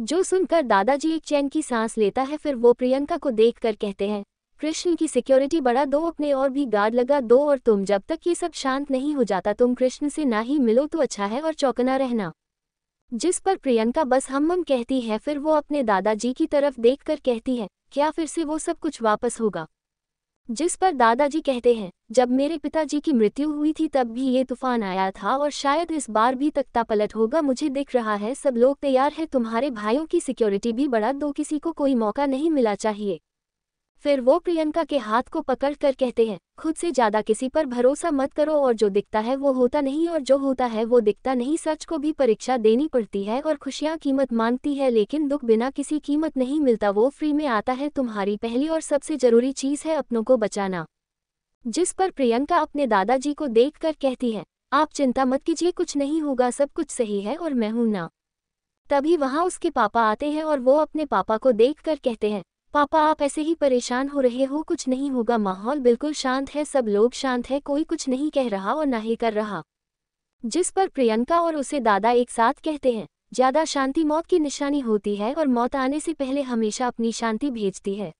जो सुनकर दादाजी एक चैन की सांस लेता है फिर वो प्रियंका को देखकर कहते हैं कृष्ण की सिक्योरिटी बढ़ा दो अपने और भी गार्ड लगा दो और तुम जब तक ये सब शांत नहीं हो जाता तुम कृष्ण से ना ही मिलो तो अच्छा है और चौकना रहना जिस पर प्रियंका बस हम कहती है फिर वो अपने दादाजी की तरफ देखकर कहती है क्या फिर से वो सब कुछ वापस होगा जिस पर दादाजी कहते हैं जब मेरे पिताजी की मृत्यु हुई थी तब भी ये तूफान आया था और शायद इस बार भी तख्ता पलट होगा मुझे दिख रहा है सब लोग तैयार है तुम्हारे भाइयों की सिक्योरिटी भी बढ़ा दो किसी को कोई मौका नहीं मिला चाहिए फिर वो प्रियंका के हाथ को पकड़ कर कहते हैं खुद से ज्यादा किसी पर भरोसा मत करो और जो दिखता है वो होता नहीं और जो होता है वो दिखता नहीं सच को भी परीक्षा देनी पड़ती है और खुशियाँ कीमत मांगती है लेकिन दुख बिना किसी कीमत नहीं मिलता वो फ्री में आता है तुम्हारी पहली और सबसे जरूरी चीज़ है अपनों को बचाना जिस पर प्रियंका अपने दादाजी को देख कहती है आप चिंता मत कीजिए कुछ नहीं होगा सब कुछ सही है और मैं हूं ना तभी वहां उसके पापा आते हैं और वो अपने पापा को देखकर कहते हैं पापा आप ऐसे ही परेशान हो रहे हो कुछ नहीं होगा माहौल बिल्कुल शांत है सब लोग शांत है कोई कुछ नहीं कह रहा और ना ही कर रहा जिस पर प्रियंका और उसे दादा एक साथ कहते हैं ज्यादा शांति मौत की निशानी होती है और मौत आने से पहले हमेशा अपनी शांति भेजती है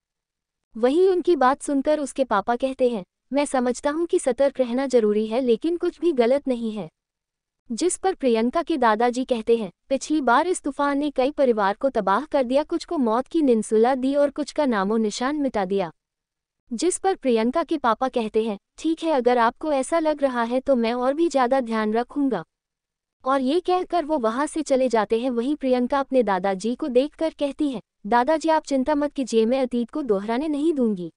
वहीं उनकी बात सुनकर उसके पापा कहते हैं मैं समझता हूँ कि सतर्क रहना जरूरी है लेकिन कुछ भी गलत नहीं है जिस पर प्रियंका के दादाजी कहते हैं पिछली बार इस तूफान ने कई परिवार को तबाह कर दिया कुछ को मौत की निंसुला दी और कुछ का नामो निशान मिटा दिया जिस पर प्रियंका के पापा कहते हैं ठीक है अगर आपको ऐसा लग रहा है तो मैं और भी ज्यादा ध्यान रखूंगा और ये कहकर वो वहां से चले जाते हैं वहीं प्रियंका अपने दादाजी को देखकर कहती है दादाजी आप चिंता मत कीजिए मैं अतीत को दोहराने नहीं दूंगी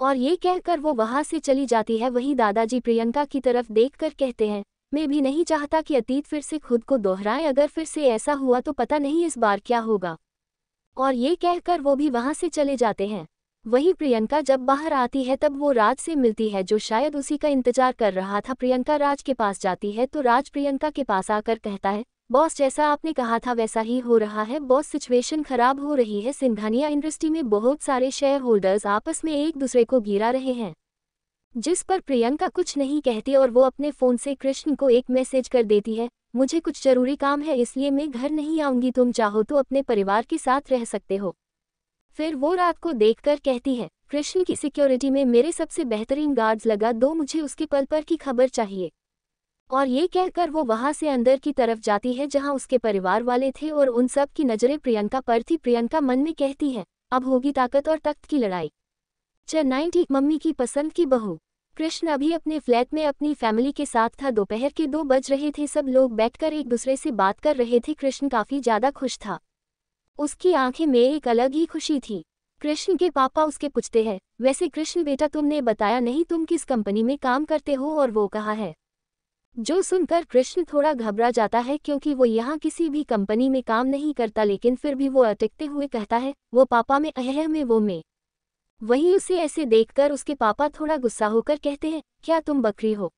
और ये कहकर वो वहां से चली जाती है वहीं दादाजी प्रियंका की तरफ देखकर कहते हैं मैं भी नहीं चाहता कि अतीत फिर से खुद को दोहराए अगर फिर से ऐसा हुआ तो पता नहीं इस बार क्या होगा और ये कहकर वो भी वहां से चले जाते हैं वहीं प्रियंका जब बाहर आती है तब वो राज से मिलती है जो शायद उसी का इंतजार कर रहा था प्रियंका राज के पास जाती है तो राज प्रियंका के पास आकर कहता है बॉस जैसा आपने कहा था वैसा ही हो रहा है बॉस सिचुएशन खराब हो रही है सिंघानिया इंडस्ट्री में बहुत सारे शेयर होल्डर्स आपस में एक दूसरे को गिरा रहे हैं जिस पर प्रियंका कुछ नहीं कहती और वो अपने फ़ोन से कृष्ण को एक मैसेज कर देती है मुझे कुछ जरूरी काम है इसलिए मैं घर नहीं आऊंगी तुम चाहो तो अपने परिवार के साथ रह सकते हो फिर वो रात को देखकर कहती है कृष्ण की सिक्योरिटी में मेरे सबसे बेहतरीन गार्ड्स लगा दो मुझे उसके पल पर की खबर चाहिए और ये कहकर वो वहाँ से अंदर की तरफ जाती है जहाँ उसके परिवार वाले थे और उन सब की नज़रें प्रियंका पर थी प्रियंका मन में कहती है अब होगी ताकत और तख्त की लड़ाई ठीक मम्मी की पसंद की बहू कृष्ण अभी अपने फ्लैट में अपनी फैमिली के साथ था दोपहर के दो बज रहे थे सब लोग बैठकर एक दूसरे से बात कर रहे थे कृष्ण काफी ज्यादा खुश था उसकी आंखें में एक अलग ही खुशी थी कृष्ण के पापा उसके पूछते हैं वैसे कृष्ण बेटा तुमने बताया नहीं तुम किस कंपनी में काम करते हो और वो कहा है जो सुनकर कृष्ण थोड़ा घबरा जाता है क्योंकि वो यहाँ किसी भी कंपनी में काम नहीं करता लेकिन फिर भी वो अटकते हुए कहता है वो पापा में अह में वो में वहीं उसे ऐसे देखकर उसके पापा थोड़ा गुस्सा होकर कहते हैं क्या तुम बकरी हो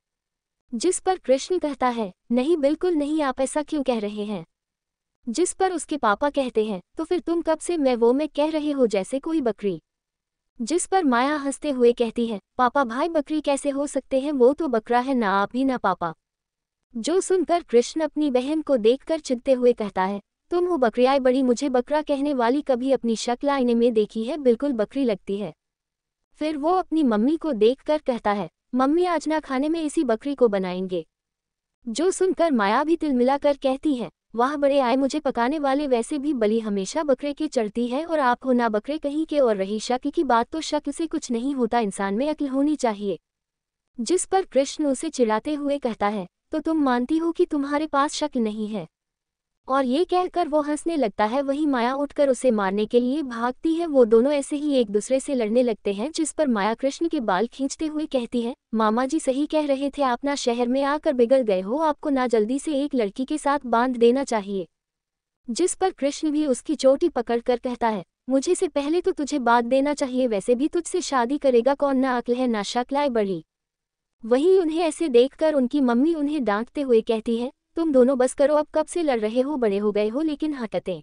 जिस पर कृष्ण कहता है नहीं बिल्कुल नहीं आप ऐसा क्यों कह रहे हैं जिस पर उसके पापा कहते हैं तो फिर तुम कब से मैं वो मैं कह रहे हो जैसे कोई बकरी जिस पर माया हंसते हुए कहती है पापा भाई बकरी कैसे हो सकते हैं वो तो बकरा है ना आप ही ना पापा जो सुनकर कृष्ण अपनी बहन को देखकर चिंते हुए कहता है तुम हो बकरियाए बड़ी मुझे बकरा कहने वाली कभी अपनी शक्ल आईने में देखी है बिल्कुल बकरी लगती है फिर वो अपनी मम्मी को देखकर कहता है मम्मी आज ना खाने में इसी बकरी को बनाएंगे जो सुनकर माया भी तिलमिलाकर कहती है वाह बड़े आए मुझे पकाने वाले वैसे भी बलि हमेशा बकरे के चढ़ती है और आप हो ना बकरे कहीं के और रही शक की बात तो शक से कुछ नहीं होता इंसान में अकल होनी चाहिए जिस पर कृष्ण उसे चिढ़ाते हुए कहता है तो तुम मानती हो कि तुम्हारे पास शक नहीं है और ये कहकर वो हंसने लगता है वही माया उठकर उसे मारने के लिए भागती है वो दोनों ऐसे ही एक दूसरे से लड़ने लगते हैं जिस पर माया कृष्ण के बाल खींचते हुए कहती है मामा जी सही कह रहे थे आप ना शहर में आकर बिगड़ गए हो आपको ना जल्दी से एक लड़की के साथ बांध देना चाहिए जिस पर कृष्ण भी उसकी चोटी पकड़ कर कहता है मुझे से पहले तो तुझे बात देना चाहिए वैसे भी तुझसे शादी करेगा कौन ना अकल है ना शक्लाए बड़ी वही उन्हें ऐसे देखकर उनकी मम्मी उन्हें डांटते हुए कहती है तुम दोनों बस करो अब कब से लड़ रहे हो बड़े हो गए हो लेकिन हटते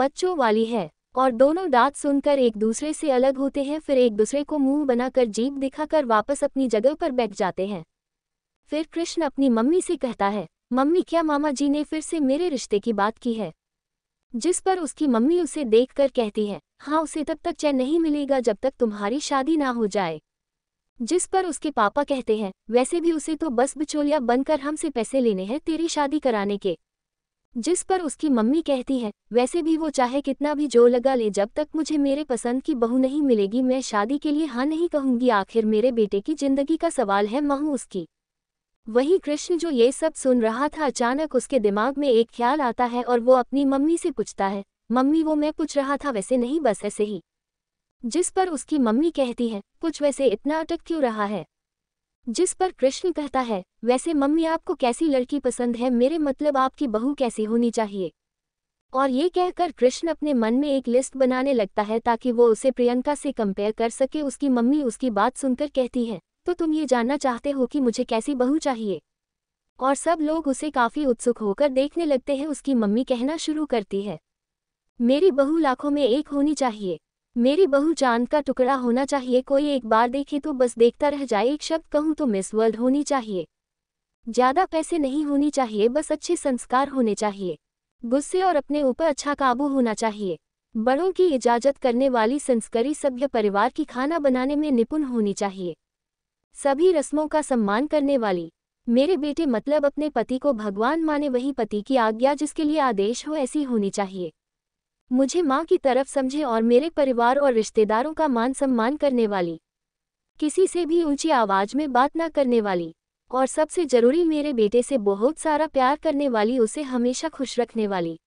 बच्चों वाली है और दोनों दांत सुनकर एक दूसरे से अलग होते हैं फिर एक दूसरे को मुंह बनाकर जीप दिखाकर वापस अपनी जगह पर बैठ जाते हैं फिर कृष्ण अपनी मम्मी से कहता है मम्मी क्या मामा जी ने फिर से मेरे रिश्ते की बात की है जिस पर उसकी मम्मी उसे देखकर कहती है हाँ उसे तब तक चैन नहीं मिलेगा जब तक तुम्हारी शादी ना हो जाए जिस पर उसके पापा कहते हैं वैसे भी उसे तो बस बिचौलिया बनकर हमसे पैसे लेने हैं तेरी शादी कराने के जिस पर उसकी मम्मी कहती है वैसे भी वो चाहे कितना भी जोर लगा ले जब तक मुझे मेरे पसंद की बहू नहीं मिलेगी मैं शादी के लिए हाँ नहीं कहूंगी आखिर मेरे बेटे की जिंदगी का सवाल है महू उसकी वही कृष्ण जो ये सब सुन रहा था अचानक उसके दिमाग में एक ख्याल आता है और वो अपनी मम्मी से पूछता है मम्मी वो मैं पूछ रहा था वैसे नहीं बस ऐसे ही जिस पर उसकी मम्मी कहती है कुछ वैसे इतना अटक क्यों रहा है जिस पर कृष्ण कहता है वैसे मम्मी आपको कैसी लड़की पसंद है मेरे मतलब आपकी बहू कैसी होनी चाहिए और ये कहकर कृष्ण अपने मन में एक लिस्ट बनाने लगता है ताकि वो उसे प्रियंका से कंपेयर कर सके उसकी मम्मी उसकी बात सुनकर कहती है तो तुम ये जानना चाहते हो कि मुझे कैसी बहू चाहिए और सब लोग उसे काफ़ी उत्सुक होकर देखने लगते हैं उसकी मम्मी कहना शुरू करती है मेरी बहू लाखों में एक होनी चाहिए मेरी बहु चांद का टुकड़ा होना चाहिए कोई एक बार देखे तो बस देखता रह जाए एक शब्द कहूँ तो मिस वर्ल्ड होनी चाहिए ज़्यादा पैसे नहीं होनी चाहिए बस अच्छे संस्कार होने चाहिए गुस्से और अपने ऊपर अच्छा काबू होना चाहिए बड़ों की इजाज़त करने वाली संस्करी सभ्य परिवार की खाना बनाने में निपुण होनी चाहिए सभी रस्मों का सम्मान करने वाली मेरे बेटे मतलब अपने पति को भगवान माने वही पति की आज्ञा जिसके लिए आदेश हो ऐसी होनी चाहिए मुझे माँ की तरफ समझे और मेरे परिवार और रिश्तेदारों का मान सम्मान करने वाली किसी से भी ऊंची आवाज में बात ना करने वाली और सबसे जरूरी मेरे बेटे से बहुत सारा प्यार करने वाली उसे हमेशा खुश रखने वाली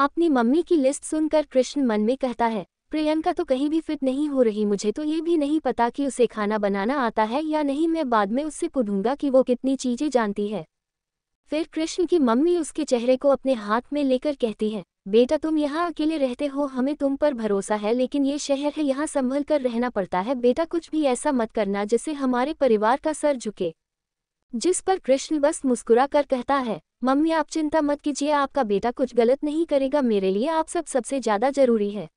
अपनी मम्मी की लिस्ट सुनकर कृष्ण मन में कहता है प्रियंका तो कहीं भी फिट नहीं हो रही मुझे तो ये भी नहीं पता कि उसे खाना बनाना आता है या नहीं मैं बाद में उससे पूछूंगा कि वो कितनी चीजें जानती है फिर कृष्ण की मम्मी उसके चेहरे को अपने हाथ में लेकर कहती है बेटा तुम यहाँ अकेले रहते हो हमें तुम पर भरोसा है लेकिन ये शहर है यहाँ संभल कर रहना पड़ता है बेटा कुछ भी ऐसा मत करना जिससे हमारे परिवार का सर झुके जिस पर कृष्ण बस मुस्कुरा कर कहता है मम्मी आप चिंता मत कीजिए आपका बेटा कुछ गलत नहीं करेगा मेरे लिए आप सब सबसे ज़्यादा जरूरी है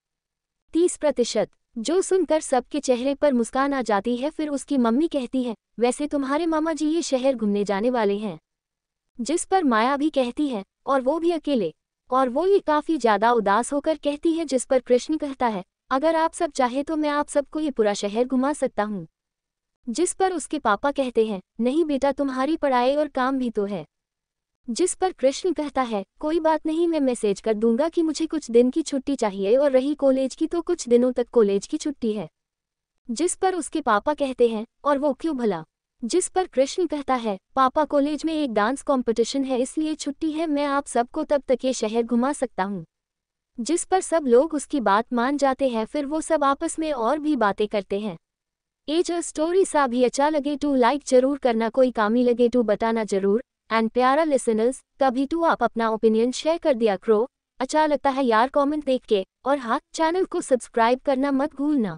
तीस प्रतिशत जो सुनकर सबके चेहरे पर मुस्कान आ जाती है फिर उसकी मम्मी कहती है वैसे तुम्हारे मामा जी ये शहर घूमने जाने वाले हैं जिस पर माया भी कहती है और वो भी अकेले और वो ये काफ़ी ज़्यादा उदास होकर कहती है जिस पर कृष्ण कहता है अगर आप सब चाहे तो मैं आप सबको ये पूरा शहर घुमा सकता हूँ जिस पर उसके पापा कहते हैं नहीं बेटा तुम्हारी पढ़ाई और काम भी तो है जिस पर कृष्ण कहता है कोई बात नहीं मैं मैसेज कर दूंगा कि मुझे कुछ दिन की छुट्टी चाहिए और रही कॉलेज की तो कुछ दिनों तक कॉलेज की छुट्टी है जिस पर उसके पापा कहते हैं और वो क्यों भला जिस पर कृष्ण कहता है पापा कॉलेज में एक डांस कंपटीशन है इसलिए छुट्टी है मैं आप सबको तब तक ये शहर घुमा सकता हूँ जिस पर सब लोग उसकी बात मान जाते हैं फिर वो सब आपस में और भी बातें करते हैं एज अ स्टोरी सा भी अच्छा लगे टू तो लाइक जरूर करना कोई कामी लगे टू तो बताना जरूर एंड प्यारा लिसनर्स कभी टू आप अपना ओपिनियन शेयर कर दिया करो अच्छा लगता है यार कमेंट देख के और हाँ चैनल को सब्सक्राइब करना मत भूलना